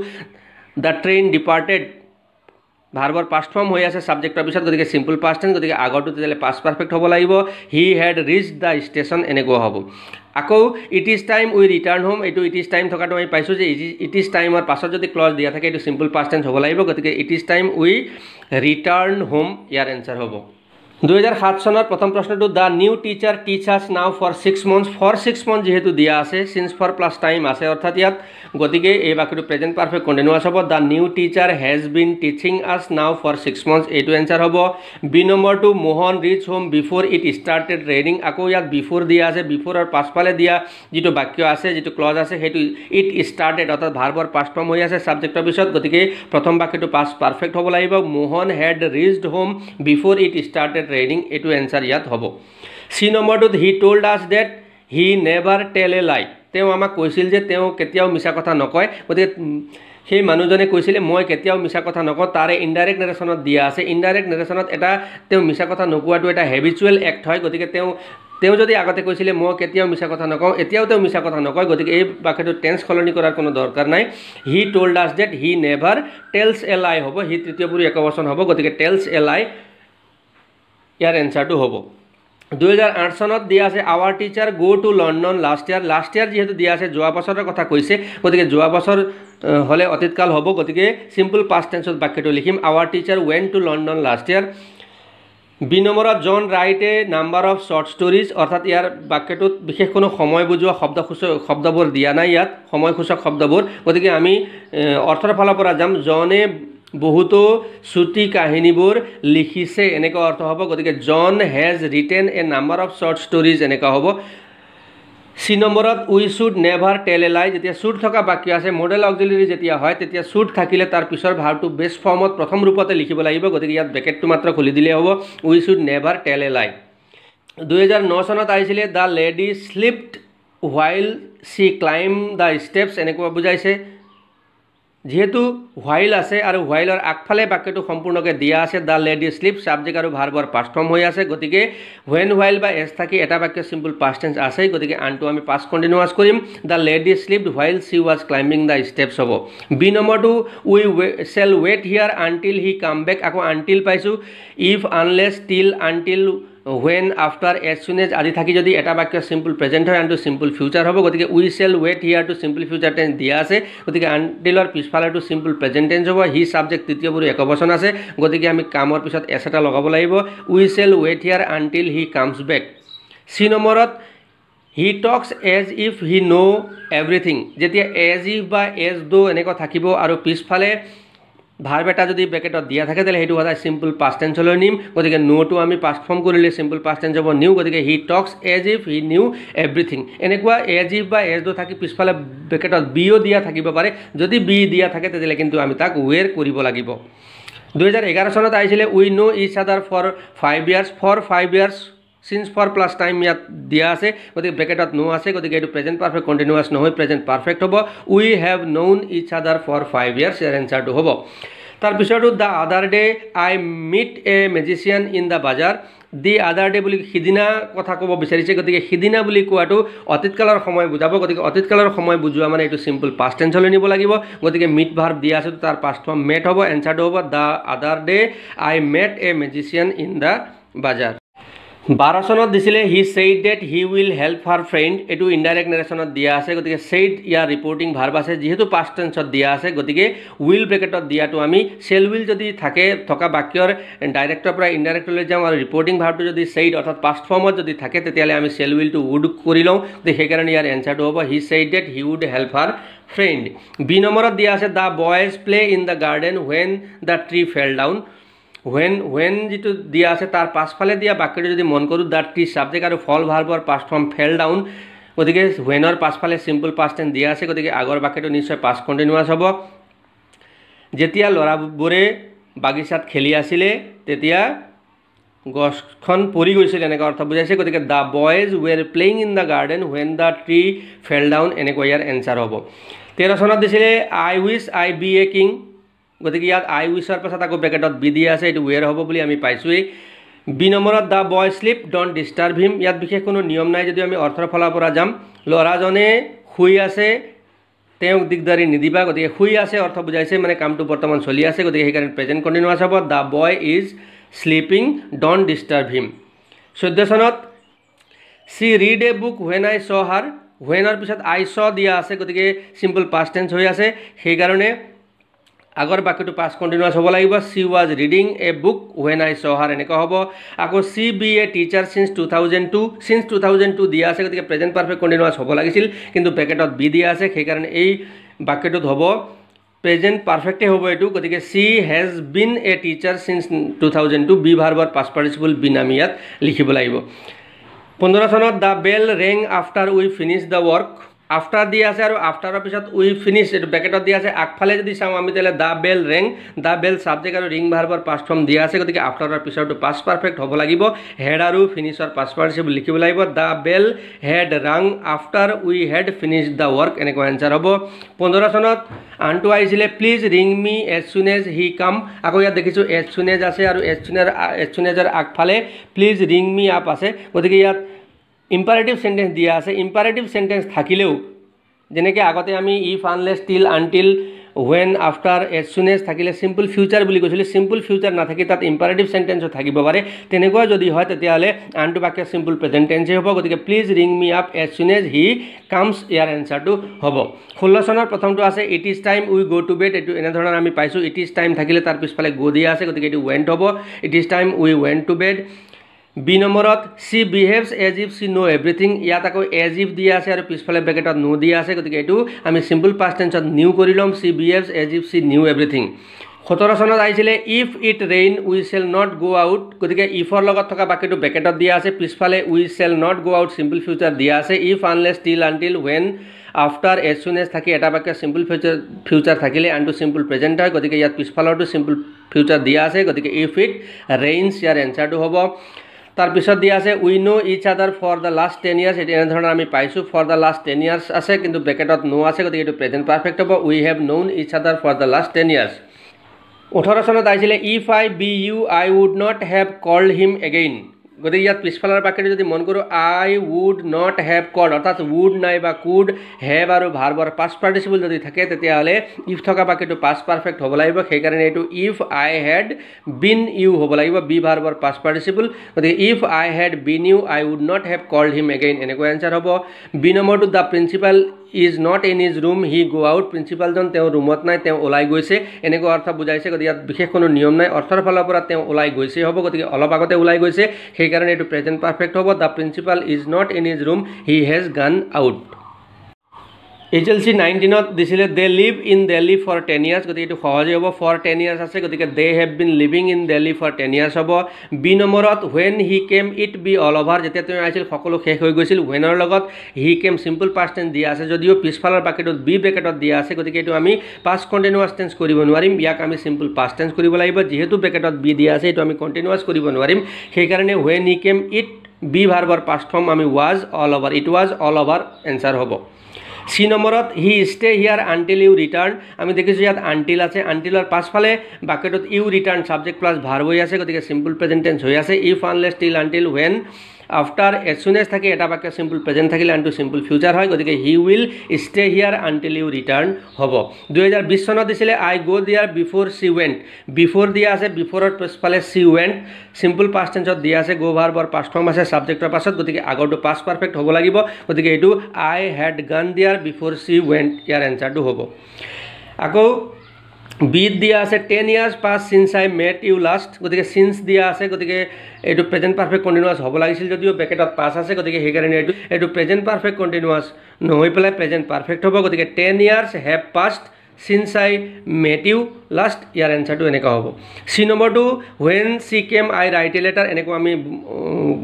দ্য ট্ৰেইন ডিপাৰ্টেড ভাৰ্বৰ পাষ্ট ফৰ্ম হৈ আছে ছাবজেক্টৰ পিছত গতিকে চিম্পল পাষ্ট টেন গতিকে আগৰটো তেতিয়াহ'লে পাষ্ট পাৰফেক্ট হ'ব লাগিব he had reach the station এনেকুৱা হ'ব আকৌ it is time we return হ'ম এইটো ইট ইজ টাইম থকাটো আমি পাইছোঁ যে ইট ইজ টাইমৰ পাছত যদি ক্লজ দিয়া থাকে এইটো চিম্পল পাষ্ট টেন হ'ব লাগিব গতিকে it is time we return হ'ম ইয়াৰ এনচাৰ হ'ব দুহেজাৰ সাত চনৰ প্ৰথম প্ৰশ্নটো the new teacher teach us now for six months for six months যিহেতু দিয়া আছে চিন্স ফৰ প্লাছ টাইম আছে অৰ্থাৎ ইয়াত গতিকে এই বাকীটো প্ৰেজেণ্ট পাৰ্ফেক্ট কণ্টিনিউছ হ'ব the new teacher has been teaching us now for six মন্থছ এইটো এনচাৰ হ'ব বি নম্বৰটো Mohan reach home before it started raining আকৌ ইয়াত বিফ'ৰ দিয়া আছে বিফ'ৰৰ পাছফালে দিয়া যিটো বাক্য আছে যিটো ক্লজ আছে সেইটো ইট ষ্টাৰ্টেড অৰ্থাৎ ভাৰ্বৰ পাষ্ট ফৰ্ম হৈ আছে ছাবজেক্টৰ পিছত গতিকে প্ৰথম বাক্যটো পাছ পাৰ্ফেক্ট হ'ব লাগিব Mohan had reached home before it started ট্ৰেইনিং এইটো এনচাৰ ইয়াত হ'ব চি নম্বৰটোত he told us that he never tell a লাই তেওঁ আমাক কৈছিল যে তেওঁ কেতিয়াও মিছা কথা নকয় গতিকে সেই মানুহজনে কৈছিলে মই কেতিয়াও মিছা কথা নকওঁ তাৰে ইনডাইৰেক্ট নেৰেশ্যনত দিয়া আছে ইনডাইৰেক্ট নেৰেশ্যনত এটা তেওঁ মিছা কথা নোকোৱাটো এটা হেবিচুৱেল এক্ট হয় গতিকে তেওঁ তেওঁ যদি আগতে কৈছিলে মই কেতিয়াও মিছা কথা নকওঁ এতিয়াও তেওঁ মিছা কথা নকয় গতিকে এই বাক্যটো টেন্স সলনি কৰাৰ কোনো দৰকাৰ নাই he told us that he never tells a lie হ'ব হি তৃতীয় পুৰুষ একবচন হ'ব গতিকে টেলছ এ লাই ইয়াৰ এনচাৰটো হ'ব দুহেজাৰ আঠ চনত দিয়া আছে our teacher go' to London last year last year যিহেতু দিয়া আছে যোৱা বছৰৰ কথা কৈছে গতিকে যোৱা বছৰ হ'লে অতীতকাল হ'ব গতিকে চিম্পুল পাষ্ট টেন্সত বাক্যটো লিখিম আৱাৰ টিচাৰ ৱেন টু লণ্ডন লাষ্ট ইয়াৰ নম্বৰত John write number of short stories অৰ্থাৎ ইয়াৰ বাক্যটোত বিশেষ কোনো সময় বুজোৱা শব্দসূচক শব্দবোৰ দিয়া নাই ইয়াত সময়সূচক শব্দবোৰ গতিকে আমি অৰ্থৰ ফালৰ পৰা যাম জনে বহুতো চুটি কাহিনীবোৰ লিখিছে এনেকুৱা অৰ্থ হ'ব গতিকে John has written a number of short stories এনেকুৱা হ'ব চি নম্বৰত উই শ্বুড নেভাৰ টেল এ লাই যেতিয়া শ্বুট থকা বাকী আছে মডেল অক্জিলৰী যেতিয়া হয় তেতিয়া শ্বুট থাকিলে তাৰ পিছৰ ভাৰটো বেষ্ট ফৰ্মত প্ৰথম ৰূপতে লিখিব লাগিব গতিকে ইয়াত বেকেটটো মাত্ৰ খুলি দিলেই হ'ব উই শ্বুড নেভাৰ টেল এ লাই দুহেজাৰ ন চনত আহিছিলে the lady slipped while she climb the steps এনেকুৱা বুজাইছে যিহেতু হোৱাইল আছে আৰু হোৱাইলৰ আগফালে বাক্যটো সম্পূৰ্ণকৈ দিয়া আছে দ্য লেডি শ্লিপ ছাবজেক্ট আৰু ভাৰ্বৰ পাষ্টম হৈ আছে গতিকে হুৱেন হোৱাইল বা এছ থাকি এটা বাক্য চিম্পল পাষ্টেঞ্চ আছে গতিকে আনটো আমি পাষ্ট কণ্টিনিউৱাচ কৰিম the lady slip while she was climbing the steps হ'ব বি নম্বৰটো we shall wait here until he come back আকৌ আনটিল পাইছোঁ if unless till until when after as soon as আদি থাকি যদি এটা বাক্য চিম্পল প্ৰেজেণ্ট হয় আনটো চিম্পল ফিউচাৰ হ'ব গতিকে we shall wait here to simple future tense দিয়া আছে গতিকে আনটিলৰ পিছফালেটো চিম্পল প্ৰেজেণ্ট টেঞ্চ হ'ব সি ছাবজেক্ট তৃতীয়বোৰ একবচন আছে গতিকে আমি কামৰ পিছত এছ এটা লগাব লাগিব we shall wait here until he comes back C নম্বৰত he talks as if he know' everything যেতিয়া এজ ইফ বা এজ দ' এনেকুৱা থাকিব আৰু পিছফালে ভাৰ্ব এটা যদি ব্ৰেকেটত দিয়া থাকে তেতিয়াহ'লে সেইটো সদায় চিম্পল পাষ্ট টেঞ্চলৈ নিম গতিকে নো আমি পাষ্ট ফৰ্ম কৰিলে চিম্পল পাষ্ট টেঞ্চ হ'ব নিউ গতিকে he talks as if he knew everything এনেকুৱা এজ ইফ বা এজ ডু থাকি পিছফালে ব্ৰেকেটত বিও দিয়া থাকিব পাৰে যদি বি দিয়া থাকে তেতিয়াহ'লে কিন্তু আমি তাক ৱেৰ কৰিব লাগিব দুহেজাৰ এঘাৰ চনত আহিছিলে উই know each other for five years for five years since for plus time ইয়াত দিয়া আছে গতিকে ব্ৰেকেটত ন' আছে গতিকে এইটো প্ৰেজেণ্ট পাৰ্ফেক্ট কণ্টিনিউৱাছ নহয় প্ৰেজেণ্ট পাৰ্ফেক্ট হ'ব we have known each other for five years ইয়াৰ এনচাৰটো হ'ব তাৰপিছৰটো the other day I meet a magician in the bazaar the আদাৰ ডে বুলি সিদিনা কথা ক'ব বিচাৰিছে গতিকে সিদিনা বুলি কোৱাটো অতীতকালৰ সময় বুজাব গতিকে অতীতকালৰ সময় বুজোৱা মানে এইটো চিম্পল পাষ্ট লৈ নিব লাগিব গতিকে মিট ভাৰ্ভ দিয়া আছে তাৰ পাষ্ট ফৰ্ম মেট হ'ব এনচাৰটো হ'ব the other day I met a magician in the bazaar বাৰ চনত দিছিলে he said that he will help her friend এইটো ইনডাইৰেক্ট নেৰেশ্যনত দিয়া আছে গতিকে ছেইড ইয়াৰ ৰিপৰ্টিং ভাৰ্ব আছে যিহেতু পাষ্ট টেঞ্চত দিয়া আছে গতিকে উইল ব্ৰেকেটত দিয়াটো আমি চেল উইল যদি থাকে থকা বাক্যৰ ডাইৰেক্টৰ পৰা ইনডাইৰেক্টলৈ যাওঁ আৰু ৰিপৰ্টিং ভাৰ্বটো যদি ছেইড অৰ্থাৎ পাষ্ট ফৰ্মত যদি থাকে তেতিয়াহ'লে আমি চেল উইলটো উড কৰি লওঁ গতিকে সেইকাৰণে ইয়াৰ এনচাৰটো হ'ব he said that he would help her friend B নম্বৰত দিয়া আছে the boys play in the garden when the tree fell down when when যিটো দিয়া আছে তাৰ পাছফালে দিয়া বাক্যটো যদি মন কৰোঁ দাট কি ছাবজেক্ট আৰু ফল ভাৰ্বৰ পাষ্ট ফ্ৰম ফেল ডাউন গতিকে ৱেনৰ পাছফালে চিম্পল পাষ্ট টেন দিয়া আছে গতিকে আগৰ বাক্যটো নিশ্চয় পাষ্ট কণ্টিনিউৱাছ হ'ব যেতিয়া ল'ৰাবোৰে বাগিচাত খেলি আছিলে তেতিয়া গছখন পৰি গৈছিল এনেকুৱা অৰ্থ বুজাইছে গতিকে the boys were playing in the garden when the tree fell down এনেকুৱা ইয়াৰ এনচাৰ হ'ব তেৰ চনত দিছিলে I wish I be a king গতিকে ইয়াত আই হোৱাৰ পাছত আকৌ পেকেটত বি দিয়া আছে এইটো ৱেৰ হ'ব বুলি আমি পাইছোঁৱেই বি নম্বৰত the boy sleep don't disturb him ইয়াত বিশেষ কোনো নিয়ম নাই যদিও আমি অৰ্থৰ ফালৰ পৰা যাম ল'ৰাজনে শুই আছে তেওঁক দিগদাৰি নিদিবা গতিকে শুই আছে অৰ্থ বুজাইছে মানে কামটো বৰ্তমান চলি আছে গতিকে সেইকাৰণে প্ৰেজেণ্ট কণ্টিনিউ আছে হ'ব the boy is sleeping don't disturb him চৈধ্য চনত she read a book when I saw' her হুৱেনৰ পিছত আই শ্ব' দিয়া আছে গতিকে চিম্পল পাষ্ট টেন্স হৈ আছে সেইকাৰণে আগৰ বাকীটো পাঁচ কণ্টিনিউৱাছ হ'ব লাগিব she was reading a book when I saw her এনেকুৱা হ'ব আকৌ she be a teacher since two thousand two since two thousand two দিয়া আছে গতিকে প্ৰেজেণ্ট পাৰ্ফেক্ট কণ্টিনিউৱাছ হ'ব লাগিছিল কিন্তু পেকেটত বি দিয়া আছে সেইকাৰণে এই বাকেটোত হ'ব প্ৰেজেণ্ট পাৰফেক্টেই হ'ব এইটো গতিকে she has been a teacher since two thousand two B ভাৰ্বৰ পাছ পাৰ্টিচিপুল বিন আমি ইয়াত লিখিব লাগিব পোন্ধৰ চনত the bell rang after we finish the work after দিয়া আছে আৰু আফটাৰৰ পিছত উই ফিনিছ এইটো বেকেটত দিয়া আছে আগফালে যদি চাওঁ আমি তেতিয়াহ'লে the bell rang the bell subject আৰু ৰিং ভাৰ্বৰ পাষ্ট ফৰ্ম দিয়া আছে গতিকে আফটাৰৰ পিছৰটো পাছ পাৰফেক্ট হ'ব লাগিব হেড আৰু ফিনিছৰ পাছ পাৰ্চিপ লিখিব লাগিব the bell had rang after we had finish the work এনেকুৱা এনচাৰ হ'ব পোন্ধৰ চনত আনটো আহিছিলে please ring me as soon as he come আকৌ ইয়াত দেখিছোঁ এজ চুন এজ আছে আৰু এজ চুন এজ এজ চুন এজৰ আগফালে প্লিজ ৰিং মি আপ আছে গতিকে ইয়াত ইম্পাৰেটিভ চেণ্টেঞ্চ দিয়া আছে ইম্পাৰেটিভ চেণ্টেঞ্চ থাকিলেও যেনেকৈ আগতে আমি if unless till until when after as soon as থাকিলে চিম্পল ফিউচাৰ বুলি কৈছিলোঁ চিম্পল ফিউচাৰ নাথাকি তাত ইম্পাৰেটিভ চেণ্টেঞ্চো থাকিব পাৰে তেনেকুৱা যদি হয় তেতিয়াহ'লে আনটো বাক্য চিম্পল প্ৰেজেণ্ট টেঞ্চেই হ'ব গতিকে please ring me up as soon as he comes ইয়াৰ এনচাৰটো হ'ব ষোল্ল চনৰ প্ৰথমটো আছে ইট ইজ টাইম উই গ' টু বেড এইটো এনেধৰণৰ আমি পাইছোঁ ইট ইজ টাইম থাকিলে তাৰ পিছফালে গ' দিয়া আছে গতিকে এইটো ৱেণ্ট হ'ব it is time we went to bed B নম্বৰত she behaves as if she know' everything ইয়াত আকৌ এজ ইফ দিয়া আছে আৰু পিছফালে বেকেটত ন' দিয়া আছে গতিকে এইটো আমি চিম্পল পাষ্ট টেঞ্চত নিউ কৰি ল'ম she behaves as if she knew everything সোতৰ চনত আহিছিলে if it rain we shall not go' out গতিকে ইফৰ লগত থকা বাকীটো বেকেটত দিয়া আছে পিছফালে we shall not go' out simple future দিয়া আছে if unless till until when after as soon as থাকি এটা বাক্য চিম্পল ফিউচাৰ ফিউচাৰ থাকিলে আনটো চিম্পল প্ৰেজেণ্ট হয় গতিকে ইয়াত পিছফালৰটো চিম্পল ফিউচাৰ দিয়া আছে গতিকে ইফ ইট ৰেইনছ ইয়াৰ এনচাৰটো হ'ব তাৰপিছত দিয়া আছে we know each other for the last ten years এইটো এনেধৰণৰ আমি পাইছোঁ for the last ten years আছে কিন্তু ব্ৰেকেটত নো আছে গতিকে এইটো প্ৰেজেণ্ট পাৰফেক্ট হ'ব we have known each other for the last ten years ওঠৰ চনত আহিছিলে if I be you I would not have called him again গতিকে ইয়াত পিছফালৰ বাক্যটো যদি মন কৰোঁ I would not have could অৰ্থাৎ উড নাই বা কুড হেভ আৰু ভাৰ্বৰ পাষ্ট পাৰ্টিচিপল যদি থাকে তেতিয়াহ'লে ইফ থকা বাক্যটো পাষ্ট পাৰফেক্ট হ'ব লাগিব সেইকাৰণে এইটো if I had been you হ'ব লাগিব বি ভাৰ্বৰ পাষ্ট পাৰ্টিচিপল গতিকে if I had been you I would not have called him again এনেকুৱা এনচাৰ হ'ব বি নম্বৰটোত the principal is not in his room he go' out প্ৰিঞ্চিপালজন তেওঁ ৰুমত নাই তেওঁ ওলাই গৈছে এনেকুৱা অৰ্থ বুজাইছে গতিকে ইয়াত বিশেষ কোনো নিয়ম নাই অৰ্থৰ ফালৰ পৰা তেওঁ ওলাই গৈছেই হ'ব গতিকে অলপ আগতে ওলাই গৈছে সেইকাৰণে এইটো প্ৰেজেণ্ট পাৰফেক্ট হ'ব the principal is not in his room he has gone out H L C নাইনটিনত দিছিলে they live in Delhi for ten years গতিকে এইটো সহজে হ'ব ফৰ টেন ইয়াৰ্ছ আছে গতিকে they have been living in Delhi for ten years হ'ব B নম্বৰত when he came it be all over যেতিয়া তেওঁ আহিছিল সকলো শেষ হৈ গৈছিল হুৱেনৰ লগত he came simple past tense দিয়া আছে যদিও পিছফালৰ বাকেটত বি বেকেটত দিয়া আছে গতিকে এইটো আমি পাষ্ট কণ্টিনিউৱাছ টেন্স কৰিব নোৱাৰিম ইয়াক আমি চিম্পল পাষ্ট টেন্স কৰিব লাগিব যিহেতু বেকেটত বি দিয়া আছে এইটো আমি কণ্টিনিউৱাছ কৰিব নোৱাৰিম সেইকাৰণে when he came it be ভাৰ্বৰ পাষ্ট ফৰ্ম আমি was all over it was all over answer হ'ব চি নম্বৰত he stay here until you return আমি দেখিছোঁ ইয়াত আণ্টিল আছে আণ্টিলৰ পাছফালে বাকেটত you return subject plus verb হৈ আছে গতিকে চিম্পুল প্ৰেজেণ্ট টেন্স হৈ আছে if unless till until when after as soon as থাকি এটা বাক্য চিম্পল প্ৰেজেণ্ট থাকিলে আনটো চিম্পল ফিউচাৰ হয় গতিকে he will stay here until you return হ'ব দুহেজাৰ বিছ চনত দিছিলে আই গ' দিয়াৰ বিফৰ চি ৱেণ্ট বিফৰ দিয়া আছে বিফৰৰ পিছফালে চি ৱেণ্ট চিম্পল পাষ্ট টেঞ্চত দিয়া আছে গ' ভাৰ্বৰ পাষ্ট ফৰ্ম আছে ছাবজেক্টৰ পাছত গতিকে আগৰটো পাষ্ট পাৰফেক্ট হ'ব লাগিব গতিকে এইটো আই had gone there before she went ইয়াৰ এনচাৰটো হ'ব আকৌ বিট দিয়া আছে ten years passed since I met you last গতিকে চিন্স দিয়া আছে গতিকে এইটো প্ৰেজেণ্ট পাৰ্ফেক্ট কণ্টিনিউৱাছ হ'ব লাগিছিল যদিও বেকেটত পাছ আছে গতিকে সেইকাৰণে এইটো এইটো প্ৰেজেণ্ট পাৰ্ফেক্ট কণ্টিনিউৱাছ নহৈ পেলাই প্ৰেজেণ্ট পাৰ্ফেক্ট হ'ব গতিকে ten years have passed since I met you last year এনচাৰটো এনেকুৱা হ'ব চি নম্বৰটো when she came I write a letter এনেকুৱা আমি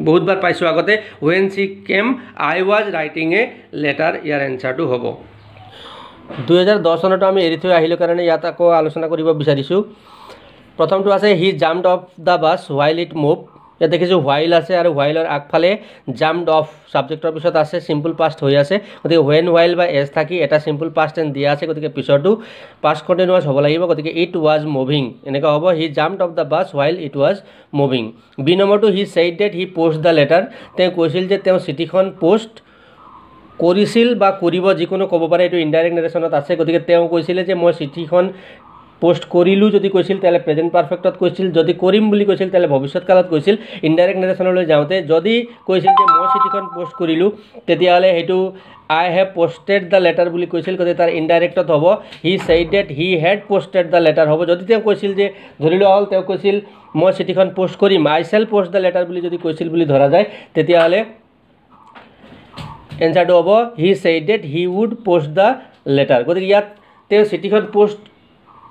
বহুতবাৰ পাইছোঁ আগতে when she came I was writing a letter ইয়াৰ এনচাৰটো হ'ব দুহেজাৰ দহ চনতো আমি এৰি থৈ আহিলোঁ কাৰণে ইয়াত আকৌ আলোচনা কৰিব বিচাৰিছোঁ প্ৰথমটো আছে he jumped off the bus while it move ইয়াত দেখিছোঁ হুৱাইল আছে আৰু হুৱাইলৰ আগফালে জাম্পড অফ ছাবজেক্টৰ পিছত আছে চিম্পল পাষ্ট হৈ আছে গতিকে ৱেন হুৱাইল বা এজ থাকি এটা চিম্পল পাষ্ট টেন দিয়া আছে গতিকে পিছৰটো পাষ্ট কণ্টিনিউৱাছ হ'ব লাগিব গতিকে ইট ৱাজ মুভিং এনেকুৱা হ'ব he jumped off the bus while it was moving B নম্বৰটো he said that he post the letter তেওঁ কৈছিল যে তেওঁ চিঠিখন পষ্ট কৰিছিল বা কৰিব যিকোনো ক'ব পাৰে এইটো ইনডাইৰেক্ট নেৰেশ্যনত আছে গতিকে তেওঁ কৈছিলে যে মই চিঠিখন পোষ্ট কৰিলোঁ যদি কৈছিল তেনেহ'লে প্ৰেজেণ্ট পাৰফেক্টত কৈছিল যদি কৰিম বুলি কৈছিল তেনেহ'লে ভৱিষ্যত কালত কৈছিল ইনডাইৰেক্ট নেৰেশ্যনলৈ যাওঁতে যদি কৈছিল যে মই চিঠিখন পোষ্ট কৰিলোঁ তেতিয়াহ'লে সেইটো I have posted the letter বুলি কৈছিল গতিকে তাৰ ইনডাইৰেক্টত হ'ব he said that he had posted the letter হ'ব যদি তেওঁ কৈছিল যে ধৰি লোৱা হ'ল তেওঁ কৈছিল মই চিঠিখন পোষ্ট কৰিম I shall post the letter বুলি যদি কৈছিল বুলি ধৰা যায় তেতিয়াহ'লে এনচাৰটো হ'ব he said that he would post the letter গতিকে ইয়াত তেওঁ চিঠিখন পষ্ট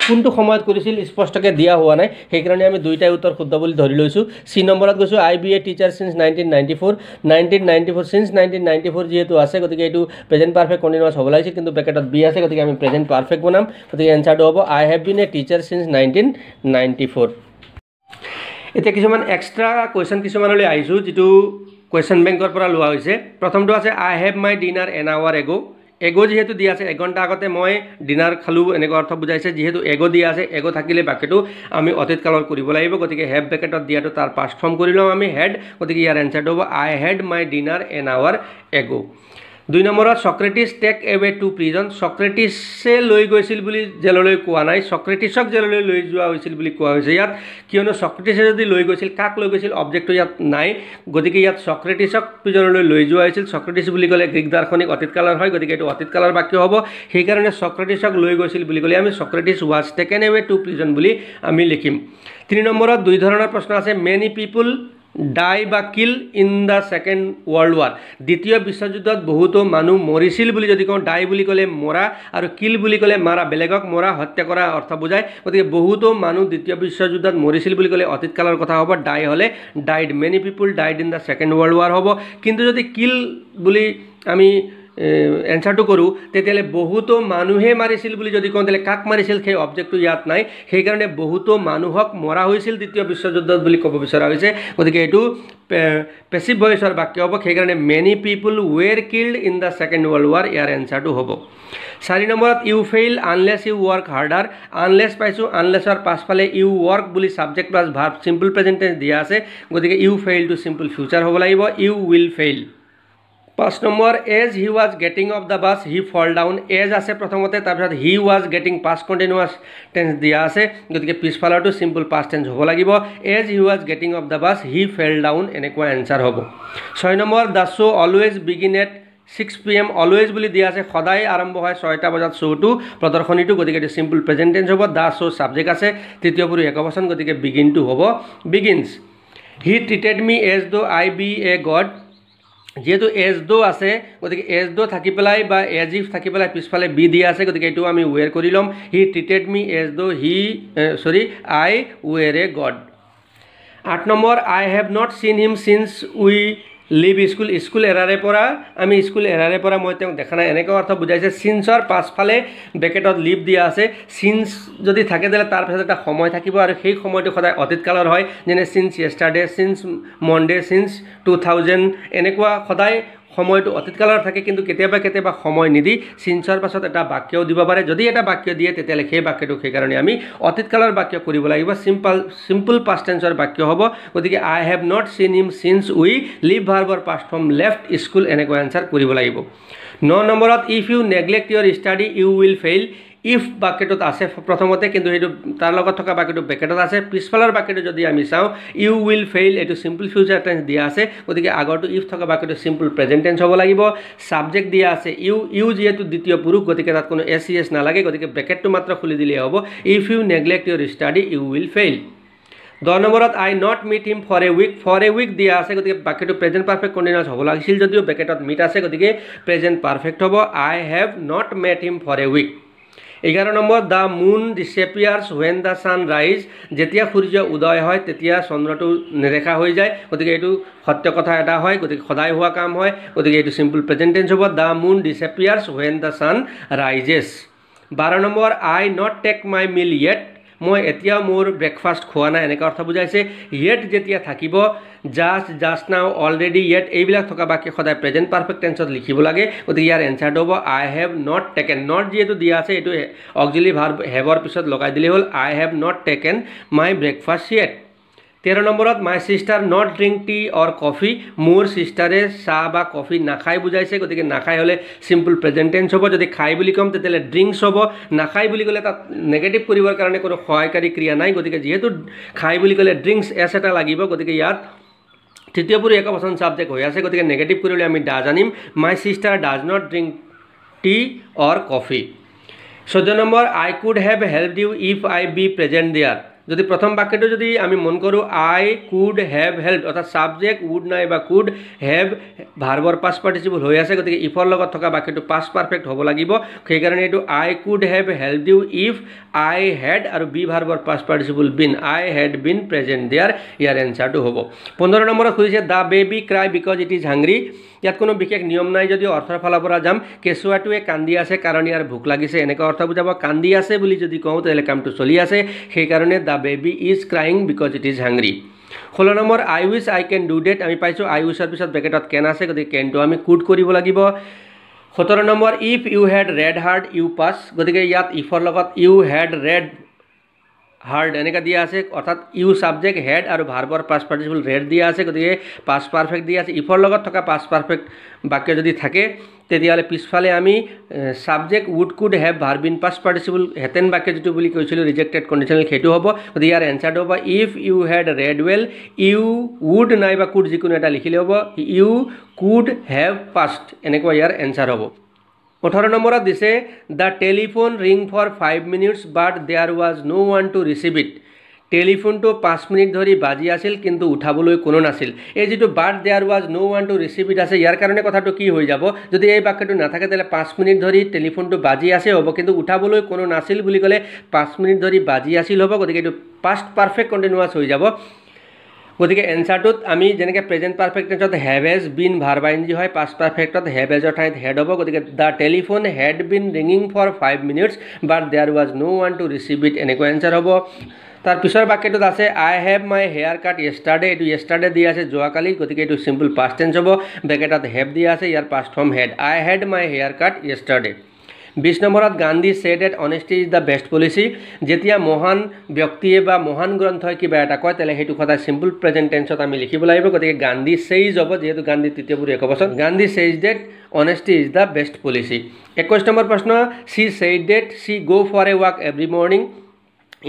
কোনটো সময়ত কৰিছিল স্পষ্টকৈ দিয়া হোৱা নাই সেইকাৰণে আমি দুয়োটাই উত্তৰ শুদ্ধ বুলি ধৰি লৈছোঁ চি নম্বৰত গৈছোঁ I be a teacher since nineteen ninety four nineteen ninety four since nineteen ninety four যিহেতু আছে গতিকে এইটো প্ৰেজেণ্ট পাৰ্ফেক্ট কণ্টিনিউচ হ'ব লাগিছিল কিন্তু পেকেটত বি আছে গতিকে আমি প্ৰেজেণ্ট পাৰ্ফেক্ট বনাম গতিকে এনচাৰটো হ'ব I have been a teacher since nineteen ninety four এতিয়া কিছুমান এক্সট্ৰা কুৱেশ্যন কিছুমানলৈ আহিছোঁ যিটো কুৱেশ্যন বেংকৰ পৰা লোৱা হৈছে প্ৰথমটো আছে I have my dinner an hour ago' ago' যিহেতু দিয়া আছে এঘণ্টা আগতে মই ডিনাৰ খালোঁ এনেকুৱা অৰ্থ বুজাইছে যিহেতু এগ' দিয়া আছে এগ' থাকিলে বাকীটো আমি অতীত কালত কৰিব লাগিব গতিকে হেভ বেকেটত দিয়াটো তাৰ পাৰ্ষ্ট ফৰ্ম কৰি লওঁ আমি হেড গতিকে ইয়াৰ এনচাৰটো হ'ব I had my dinner an hour ago' দুই নম্বৰত Socrates take away to prison চক্ৰেটিছে লৈ গৈছিল বুলি জেললৈ কোৱা নাই চক্ৰেটিছক জেললৈ লৈ যোৱা হৈছিল বুলি কোৱা হৈছে ইয়াত কিয়নো চক্ৰেটিছে যদি লৈ গৈছিল কাক লৈ গৈছিল অবজেক্টটো ইয়াত নাই গতিকে ইয়াত চক্ৰেটিছক প্ৰিজনলৈ লৈ যোৱা হৈছিল চক্ৰেটিছ বুলি ক'লে গ্ৰীক দাৰ্শনিক অতীতকালৰ হয় গতিকে এইটো অতীতকালৰ বাক্য হ'ব সেইকাৰণে চক্ৰেটিছক লৈ গৈছিল বুলি ক'লে আমি Socrates was taken away to prison বুলি আমি লিখিম তিনি নম্বৰত দুই ধৰণৰ প্ৰশ্ন আছে মেনি পিপুল ডাই বা kill in the second world war দ্বিতীয় বিশ্বযুদ্ধত বহুতো মানুহ মৰিছিল বুলি যদি কওঁ ডাই বুলি ক'লে মৰা আৰু কিল বুলি ক'লে মাৰা বেলেগক মৰা হত্যা কৰা অৰ্থ বুজায় গতিকে বহুতো মানুহ দ্বিতীয় বিশ্বযুদ্ধত মৰিছিল বুলি ক'লে অতীত কালৰ কথা হ'ব ডাই হ'লে died many people died in the second world war হ'ব কিন্তু যদি কিল বুলি আমি এনচাৰটো কৰোঁ তেতিয়াহ'লে বহুতো মানুহে মাৰিছিল বুলি যদি কওঁ তেতিয়াহ'লে কাক মাৰিছিল সেই অবজেক্টটো ইয়াত নাই সেইকাৰণে বহুতো মানুহক মৰা হৈছিল দ্বিতীয় বিশ্বযুদ্ধত বুলি ক'ব বিচৰা হৈছে গতিকে এইটো পেচিভ ভইচৰ বাক্য হ'ব সেইকাৰণে many people were killed in the second world war ইয়াৰ এনচাৰটো হ'ব চাৰি নম্বৰত you fail unless you work harder unless পাইছোঁ আনলেছৰ পাছফালে ইউ ৱৰ্ক বুলি subject plus verb simple present tense দিয়া আছে গতিকে ইউ ফেইলটো চিম্পল ফিউচাৰ হ'ব লাগিব ইউ উইল ফেইল পাঁচ নম্বৰ as he was getting off the bus he fall down as আছে প্ৰথমতে তাৰপিছত he was getting past continuous trench দিয়া আছে গতিকে পিছফালৰটো চিম্পল পাষ্ট টেঞ্চ হ'ব লাগিব as he was getting off the bus he fell down এনেকুৱা এনচাৰ হ'ব ছয় নম্বৰ the show' always begin at six P M always বুলি দিয়া আছে সদায় আৰম্ভ হয় ছয়টা বজাত শ্ব'টো প্ৰদৰ্শনীটো গতিকে এইটো চিম্পল প্ৰেজেণ্ট টেঞ্চ হ'ব দ্য শ্ব' ছাবজেক্ট আছে তৃতীয় পুৰি এক বচন গতিকে বিগিনটো হ'ব begins he treated me as though' I be a god যিহেতু এজ ডো আছে গতিকে এজ ডো থাকি পেলাই বা এজ ইফ থাকি পেলাই পিছফালে বি দিয়া আছে গতিকে এইটো আমি ৱেৰ কৰি ল'ম হি treated me as though he sorry I were a god আঠ নম্বৰ I have not seen him since we leave school school এৰাৰে পৰা আমি স্কুল এৰাৰে পৰা মই তেওঁক দেখা নাই এনেকৈ অৰ্থ বুজাইছে চিন্সৰ পাছফালে বেকেটত লিভ দিয়া আছে চিন্স যদি থাকে তেনেহ'লে তাৰ পিছত এটা সময় থাকিব আৰু সেই সময়টো সদায় অতীতকালৰ হয় যেনে since yesterday since Monday since two thousand এনেকুৱা সদায় সময়টো অতীতকালৰ থাকে কিন্তু কেতিয়াবা কেতিয়াবা সময় নিদি চিঞ্চৰ পাছত এটা বাক্যও দিব পাৰে যদি এটা বাক্য দিয়ে তেতিয়াহ'লে সেই বাক্যটোক সেইকাৰণে আমি অতীতকালৰ বাক্য কৰিব লাগিব চিম্পল চিম্পল পাষ্ট টেঞ্চৰ বাক্য হ'ব গতিকে আই have not seen him since we leave ভাৰ্বৰ পাষ্ট ফ্ৰম লেফ্ট স্কুল এনেকুৱা এনচাৰ কৰিব লাগিব ন নম্বৰত if you neglect your study you will fail if বাক্যটোত আছে প্ৰথমতে কিন্তু সেইটো তাৰ লগত থকা বাক্যটো বেকেটত আছে পিছফালৰ বাক্যটো যদি আমি চাওঁ ইউ উইল ফেইল এইটো চিম্পল ফিউচাৰ টেঞ্চ দিয়া আছে গতিকে আগৰটো ইফ থকা বাক্যটো চিম্পল প্ৰেজেণ্ট টেঞ্চ হ'ব লাগিব ছাবজেক্ট দিয়া আছে ইউ ইউ যিহেতু দ্বিতীয় পুৰুষ গতিকে তাত কোনো এছ চি এছ নালাগে গতিকে বেকেটটো মাত্ৰ খুলি দিলেই হ'ব if you neglect your study you will fail দহ নম্বৰত I not meet him for a week for a week দিয়া আছে গতিকে বাকীটো প্ৰেজেণ্ট পাৰ্ফেক্ট কণ্টিনিউচ হ'ব লাগিছিল যদিও বেকেটত মিট আছে গতিকে প্ৰেজেণ্ট পাৰ্ফেক্ট হ'ব I have not met him for a week এঘাৰ নম্বৰ the moon disappears when the sun rise যেতিয়া সূৰ্য উদয় হয় তেতিয়া চন্দ্ৰটো নেদেখা হৈ যায় গতিকে এইটো সত্য কথা এটা হয় গতিকে সদায় হোৱা কাম হয় গতিকে এইটো চিম্পুল প্ৰেজেণ্টেঞ্চ হ'ব the moon disappears when the sun rises বাৰ নম্বৰ I not take my meal yet মই এতিয়াও মোৰ ব্ৰেকফাষ্ট খোৱা নাই এনেকুৱা অৰ্থ বুজাইছে য়েট যেতিয়া থাকিব just just now already yet এইবিলাক থকা বাকী সদায় প্ৰেজেণ্ট পাৰফেক্ট টেঞ্চত লিখিব লাগে গতিকে ইয়াৰ এনচাৰটো হ'ব I have not taken not যিহেতু দিয়া আছে এইটো অকজিলি ভাৰ হেভৰ পিছত লগাই দিলেই হ'ল I have not taken my breakfast yet তেৰ নম্বৰত my sister not drink tea or coffee মোৰ ছিষ্টাৰে চাহ বা কফি নাখাই বুজাইছে গতিকে নাখাই হ'লে চিম্পল প্ৰেজেণ্ট টেঞ্চ হ'ব যদি খাই বুলি ক'ম তেতিয়াহ'লে ড্ৰিংকছ হ'ব নাখাই বুলি ক'লে তাত নেগেটিভ কৰিবৰ কাৰণে কোনো সহায়কাৰী ক্ৰিয়া নাই গতিকে যিহেতু খাই বুলি ক'লে ড্ৰিংকছ এছ এটা লাগিব গতিকে ইয়াত তৃতীয়বোৰ একো অপশ্যন ছাবজেক্ট হৈ আছে গতিকে নেগেটিভ কৰিবলৈ আমি ডাজ আনিম my sister does not drink tea or coffee চৈধ্য নম্বৰ I could have help you if I be present there যদি প্ৰথম বাক্যটো যদি আমি মন কৰোঁ আই কুড হেভ হেল্প অৰ্থাৎ ছাবজেক্ট উড নাই বা কুড হেভ ভাৰ্বৰ পাষ্ট পাৰ্টিচিপল হৈ আছে গতিকে ইফৰ লগত থকা বাক্যটো পাষ্ট পাৰফেক্ট হ'ব লাগিব সেইকাৰণে এইটো I could have help you if I had আৰু বি ভাৰ্বৰ past participle been I had been present there ইয়াৰ এনচাৰটো হ'ব পোন্ধৰ নম্বৰত সুধিছে the baby cry because it is hungry ইয়াত কোনো বিশেষ নিয়ম নাই যদিও অৰ্থৰ ফালৰ পৰা যাম কেঁচুৱাটোৱে কান্দি আছে কাৰণ ইয়াৰ ভোক লাগিছে এনেকুৱা অৰ্থ বুজাব কান্দি আছে বুলি যদি কওঁ তেতিয়াহ'লে কামটো চলি আছে সেইকাৰণে the baby is crying because it is hungry ষোল্ল নম্বৰ I wish I can do that আমি পাইছোঁ আই উইচৰ পিছত বেকেটত কেন আছে গতিকে কেনটো আমি কুট কৰিব লাগিব সোতৰ নম্বৰ if you had read hard you pass গতিকে ইয়াত ইফৰ লগত ইউ হেড ৰেড হাৰ্ড এনেকৈ দিয়া আছে অৰ্থাৎ ইউ ছাবজেক্ট হেড আৰু ভাৰ্বৰ পাছ পাৰ্টিচিপল ৰেড দিয়া আছে গতিকে পাছ পাৰ্ফেক্ট দিয়া আছে ইফৰ লগত থকা পাছ পাৰ্ফেক্ট বাক্য যদি থাকে তেতিয়াহ'লে পিছফালে আমি ছাবজেক্ট উড কুড হেভ ভাৰ্বিন পাছ পাৰ্টিচিপল হেতেন বাক্য যিটো বুলি কৈছিলোঁ ৰিজেক্টেড কণ্ডিশ্যনেল সেইটো হ'ব গতিকে ইয়াৰ এনচাৰটো হ'ব if you had read well you would নাই বা কুড যিকোনো এটা লিখিলে হ'ব ইউ কুড হেভ পাষ্ট এনেকুৱা ইয়াৰ এনচাৰ হ'ব ওঠৰ নম্বৰত দিছে the telephone ring for five minutes but there was no' one to receive it টেলিফোনটো পাঁচ মিনিট ধৰি বাজি আছিল কিন্তু উঠাবলৈ কোনো নাছিল এই যিটো বাৰ্থ there was no' one to receive it আছে ইয়াৰ কাৰণে কথাটো কি হৈ যাব যদি এই বাক্যটো নাথাকে তেতিয়াহ'লে পাঁচ মিনিট ধৰি টেলিফোনটো বাজি আছে হ'ব কিন্তু উঠাবলৈ কোনো নাছিল বুলি ক'লে পাঁচ মিনিট ধৰি বাজি আছিল হ'ব গতিকে এইটো পাষ্ট পাৰফেক্ট কণ্টিনিউৱাছ হৈ যাব গতিকে এনচাৰটোত আমি যেনেকৈ প্ৰেজেণ্ট পাৰফেক্টত হেভ এজ বিন ভাৰ বাইন যি হয় পাষ্ট পাৰফেক্টত হেভ এজৰ ঠাইত হেড হ'ব গতিকে দ্য টেলিফোন হেড বিন ৰিঙিং for five minutes but there was no' one to receive it এনেকুৱা এনচাৰ হ'ব তাৰ পিছৰ বাক্যটোত আছে I have my hair cut ইষ্টাৰডে এইটো ইষ্টাৰডে দিয়া আছে যোৱাকালি গতিকে এইটো চিম্পল পাষ্ট টেঞ্চ হ'ব বেকেটাত হেভ দিয়া আছে ইয়াৰ past form had I had my hair cut yesterday বিছ নম্বৰত Gandhi say that honesty is the best policy যেতিয়া মহান ব্যক্তিয়ে বা মহান গ্ৰন্থই কিবা এটা কয় তেনে সেইটো সদায় চিম্পুল প্ৰেজেণ্ট টেঞ্চত আমি লিখিব লাগিব গতিকে গান্ধী ছেইজ হ'ব যিহেতু গান্ধী তৃতীয় পুৰি এক বছৰ Gandhi says that honesty is the best policy একৈছ নম্বৰ প্ৰশ্ন she say that she go' for a walk every morning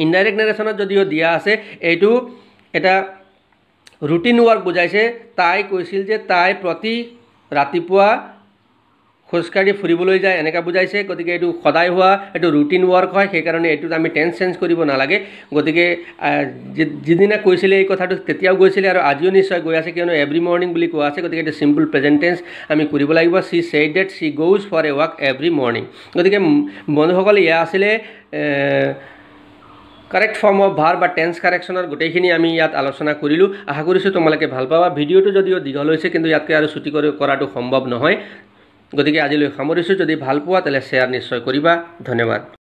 indirect নেৰেশ্যনত যদিও দিয়া আছে এইটো এটা ৰুটিন ৱৰ্ক বুজাইছে তাই কৈছিল যে তাই প্ৰতি ৰাতিপুৱা খোজকাঢ়ি ফুৰিবলৈ যায় এনেকৈ বুজাইছে গতিকে এইটো সদায় হোৱা এইটো ৰুটিন ৱৰ্ক হয় সেইকাৰণে এইটোত আমি টেন্স চেঞ্জ কৰিব নালাগে গতিকে যিদিনা কৈছিলে এই কথাটো তেতিয়াও গৈছিলে আৰু আজিও নিশ্চয় গৈ আছে কিয়নো এভৰি মৰ্ণিং বুলি কোৱা আছে গতিকে এইটো চিম্পল প্ৰেজেণ্ট টেন্স আমি কৰিব লাগিব she say that she goes for a work every morning গতিকে বন্ধুসকল এয়া আছিলে কাৰেক্ট ফৰ্ম অফ ভাৰ বা টেন্স কাৰেকশ্যনৰ গোটেইখিনি আমি ইয়াত আলোচনা কৰিলোঁ আশা কৰিছোঁ তোমালোকে ভাল পাবা ভিডিঅ'টো যদিও দীঘল হৈছে কিন্তু ইয়াতকৈ আৰু ছুটি কৰি কৰাটো সম্ভৱ নহয় গতিকে আজিলৈ সামৰিছোঁ যদি ভাল পোৱা তেনে শ্বেয়াৰ নিশ্চয় কৰিবা ধন্যবাদ